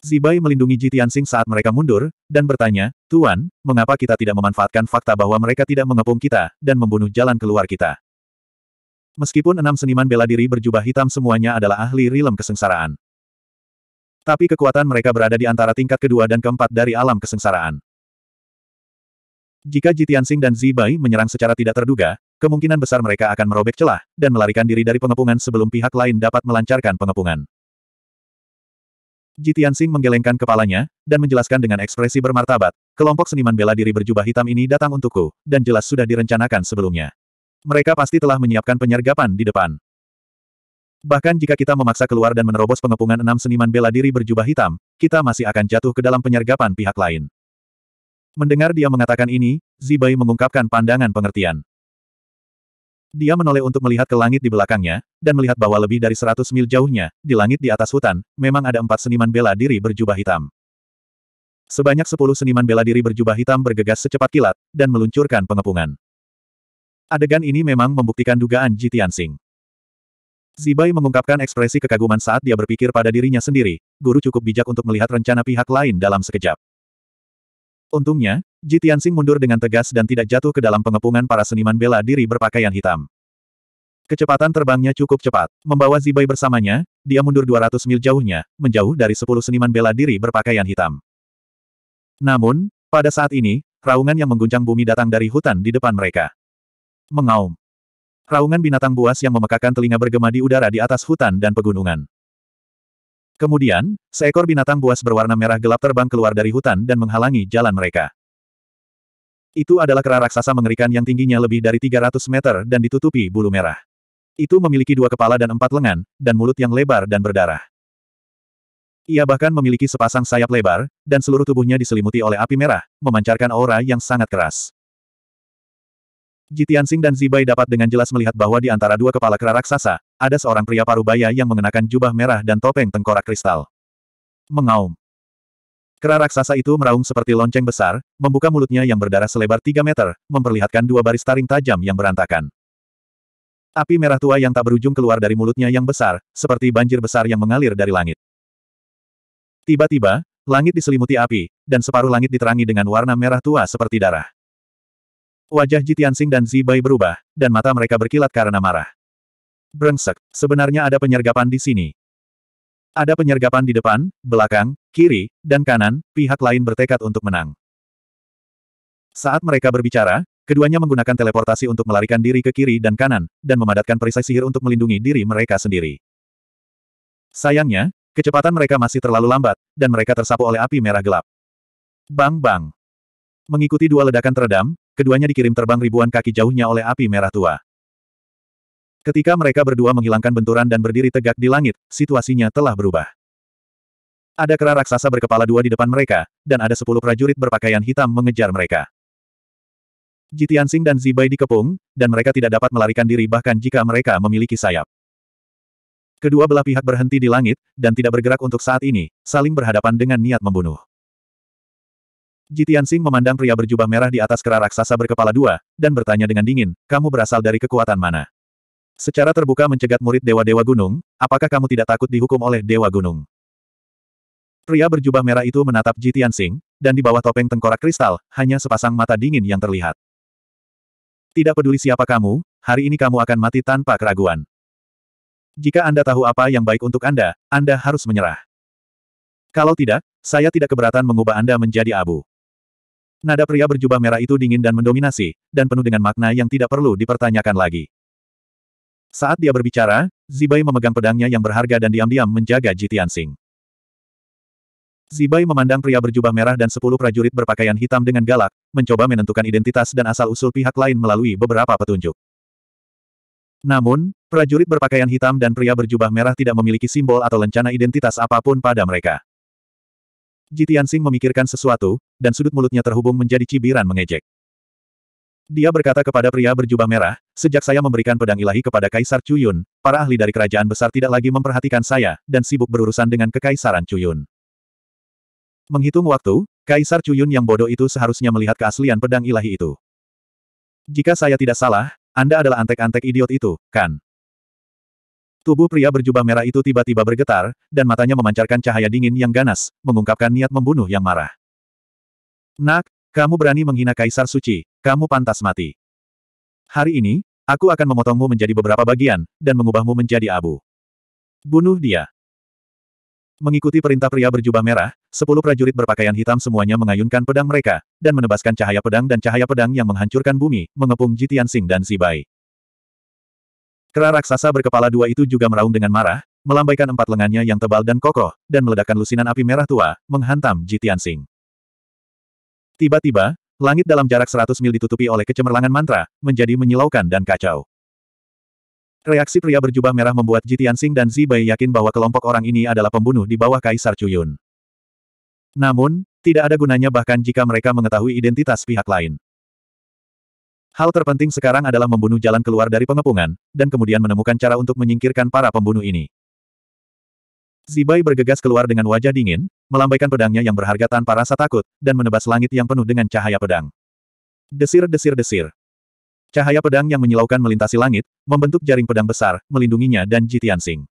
Speaker 1: Zibai melindungi Ji Tianxing saat mereka mundur, dan bertanya, Tuan, mengapa kita tidak memanfaatkan fakta bahwa mereka tidak mengepung kita, dan membunuh jalan keluar kita? Meskipun enam seniman bela diri berjubah hitam semuanya adalah ahli rilem kesengsaraan. Tapi kekuatan mereka berada di antara tingkat kedua dan keempat dari alam kesengsaraan. Jika Jitiansing dan Zibai menyerang secara tidak terduga, kemungkinan besar mereka akan merobek celah, dan melarikan diri dari pengepungan sebelum pihak lain dapat melancarkan pengepungan. Jitiansing menggelengkan kepalanya, dan menjelaskan dengan ekspresi bermartabat, kelompok seniman bela diri berjubah hitam ini datang untukku, dan jelas sudah direncanakan sebelumnya. Mereka pasti telah menyiapkan penyergapan di depan. Bahkan jika kita memaksa keluar dan menerobos pengepungan enam seniman bela diri berjubah hitam, kita masih akan jatuh ke dalam penyergapan pihak lain. Mendengar dia mengatakan ini, Zibai mengungkapkan pandangan pengertian. Dia menoleh untuk melihat ke langit di belakangnya, dan melihat bahwa lebih dari seratus mil jauhnya, di langit di atas hutan, memang ada empat seniman bela diri berjubah hitam. Sebanyak sepuluh seniman bela diri berjubah hitam bergegas secepat kilat, dan meluncurkan pengepungan. Adegan ini memang membuktikan dugaan Ji Tianxing. Zibai mengungkapkan ekspresi kekaguman saat dia berpikir pada dirinya sendiri, guru cukup bijak untuk melihat rencana pihak lain dalam sekejap. Untungnya, Ji Tianxing mundur dengan tegas dan tidak jatuh ke dalam pengepungan para seniman bela diri berpakaian hitam. Kecepatan terbangnya cukup cepat. Membawa Zibai bersamanya, dia mundur 200 mil jauhnya, menjauh dari 10 seniman bela diri berpakaian hitam. Namun, pada saat ini, raungan yang mengguncang bumi datang dari hutan di depan mereka. Mengaum. Raungan binatang buas yang memekakan telinga bergema di udara di atas hutan dan pegunungan. Kemudian, seekor binatang buas berwarna merah gelap terbang keluar dari hutan dan menghalangi jalan mereka. Itu adalah kera raksasa mengerikan yang tingginya lebih dari 300 meter dan ditutupi bulu merah. Itu memiliki dua kepala dan empat lengan, dan mulut yang lebar dan berdarah. Ia bahkan memiliki sepasang sayap lebar, dan seluruh tubuhnya diselimuti oleh api merah, memancarkan aura yang sangat keras. Jitian Jitiansing dan Zibai dapat dengan jelas melihat bahwa di antara dua kepala kera raksasa, ada seorang pria parubaya yang mengenakan jubah merah dan topeng tengkorak kristal. Mengaum. Kera raksasa itu meraung seperti lonceng besar, membuka mulutnya yang berdarah selebar 3 meter, memperlihatkan dua baris taring tajam yang berantakan. Api merah tua yang tak berujung keluar dari mulutnya yang besar, seperti banjir besar yang mengalir dari langit. Tiba-tiba, langit diselimuti api, dan separuh langit diterangi dengan warna merah tua seperti darah. Wajah Jitiansing dan Zibai berubah, dan mata mereka berkilat karena marah. Brengsek, sebenarnya ada penyergapan di sini. Ada penyergapan di depan, belakang, kiri, dan kanan, pihak lain bertekad untuk menang. Saat mereka berbicara, keduanya menggunakan teleportasi untuk melarikan diri ke kiri dan kanan, dan memadatkan perisai sihir untuk melindungi diri mereka sendiri. Sayangnya, kecepatan mereka masih terlalu lambat, dan mereka tersapu oleh api merah gelap. Bang-bang! Mengikuti dua ledakan teredam, keduanya dikirim terbang ribuan kaki jauhnya oleh api merah tua. Ketika mereka berdua menghilangkan benturan dan berdiri tegak di langit, situasinya telah berubah. Ada kera raksasa berkepala dua di depan mereka, dan ada sepuluh prajurit berpakaian hitam mengejar mereka. Jitiansing dan Zibai dikepung, dan mereka tidak dapat melarikan diri bahkan jika mereka memiliki sayap. Kedua belah pihak berhenti di langit, dan tidak bergerak untuk saat ini, saling berhadapan dengan niat membunuh. Jitian Sing memandang pria berjubah merah di atas kera raksasa berkepala dua, dan bertanya dengan dingin, kamu berasal dari kekuatan mana? Secara terbuka mencegat murid Dewa-Dewa Gunung, apakah kamu tidak takut dihukum oleh Dewa Gunung? Pria berjubah merah itu menatap Jitian Sing, dan di bawah topeng tengkorak kristal, hanya sepasang mata dingin yang terlihat. Tidak peduli siapa kamu, hari ini kamu akan mati tanpa keraguan. Jika Anda tahu apa yang baik untuk Anda, Anda harus menyerah. Kalau tidak, saya tidak keberatan mengubah Anda menjadi abu. Nada pria berjubah merah itu dingin dan mendominasi, dan penuh dengan makna yang tidak perlu dipertanyakan lagi. Saat dia berbicara, Zibai memegang pedangnya yang berharga dan diam-diam menjaga Jitian Sing. Zibai memandang pria berjubah merah dan sepuluh prajurit berpakaian hitam dengan galak, mencoba menentukan identitas dan asal-usul pihak lain melalui beberapa petunjuk. Namun, prajurit berpakaian hitam dan pria berjubah merah tidak memiliki simbol atau lencana identitas apapun pada mereka. Jitian Sing memikirkan sesuatu, dan sudut mulutnya terhubung menjadi cibiran mengejek. Dia berkata kepada pria berjubah merah, sejak saya memberikan pedang ilahi kepada Kaisar Chuyun, para ahli dari kerajaan besar tidak lagi memperhatikan saya, dan sibuk berurusan dengan kekaisaran Chuyun. Menghitung waktu, Kaisar Chuyun yang bodoh itu seharusnya melihat keaslian pedang ilahi itu. Jika saya tidak salah, Anda adalah antek-antek idiot itu, kan? Tubuh pria berjubah merah itu tiba-tiba bergetar, dan matanya memancarkan cahaya dingin yang ganas, mengungkapkan niat membunuh yang marah. Nak, kamu berani menghina Kaisar Suci, kamu pantas mati. Hari ini, aku akan memotongmu menjadi beberapa bagian, dan mengubahmu menjadi abu. Bunuh dia. Mengikuti perintah pria berjubah merah, sepuluh prajurit berpakaian hitam semuanya mengayunkan pedang mereka, dan menebaskan cahaya pedang dan cahaya pedang yang menghancurkan bumi, mengepung Jitian Sing dan Zibai. Kera raksasa berkepala dua itu juga meraung dengan marah, melambaikan empat lengannya yang tebal dan kokoh, dan meledakkan lusinan api merah tua, menghantam Ji Tianxing. Tiba-tiba, langit dalam jarak 100 mil ditutupi oleh kecemerlangan mantra, menjadi menyilaukan dan kacau. Reaksi pria berjubah merah membuat Jitian Sing dan Zibai yakin bahwa kelompok orang ini adalah pembunuh di bawah Kaisar Cuyun. Namun, tidak ada gunanya bahkan jika mereka mengetahui identitas pihak lain. Hal terpenting sekarang adalah membunuh jalan keluar dari pengepungan, dan kemudian menemukan cara untuk menyingkirkan para pembunuh ini. Zibai bergegas keluar dengan wajah dingin, melambaikan pedangnya yang berharga tanpa rasa takut, dan menebas langit yang penuh dengan cahaya pedang. Desir-desir-desir. Cahaya pedang yang menyilaukan melintasi langit, membentuk jaring pedang besar, melindunginya dan Jitiansing.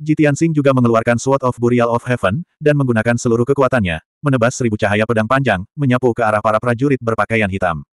Speaker 1: Jitiansing juga mengeluarkan Sword of Burial of Heaven, dan menggunakan seluruh kekuatannya, menebas seribu cahaya pedang panjang, menyapu ke arah para prajurit berpakaian hitam.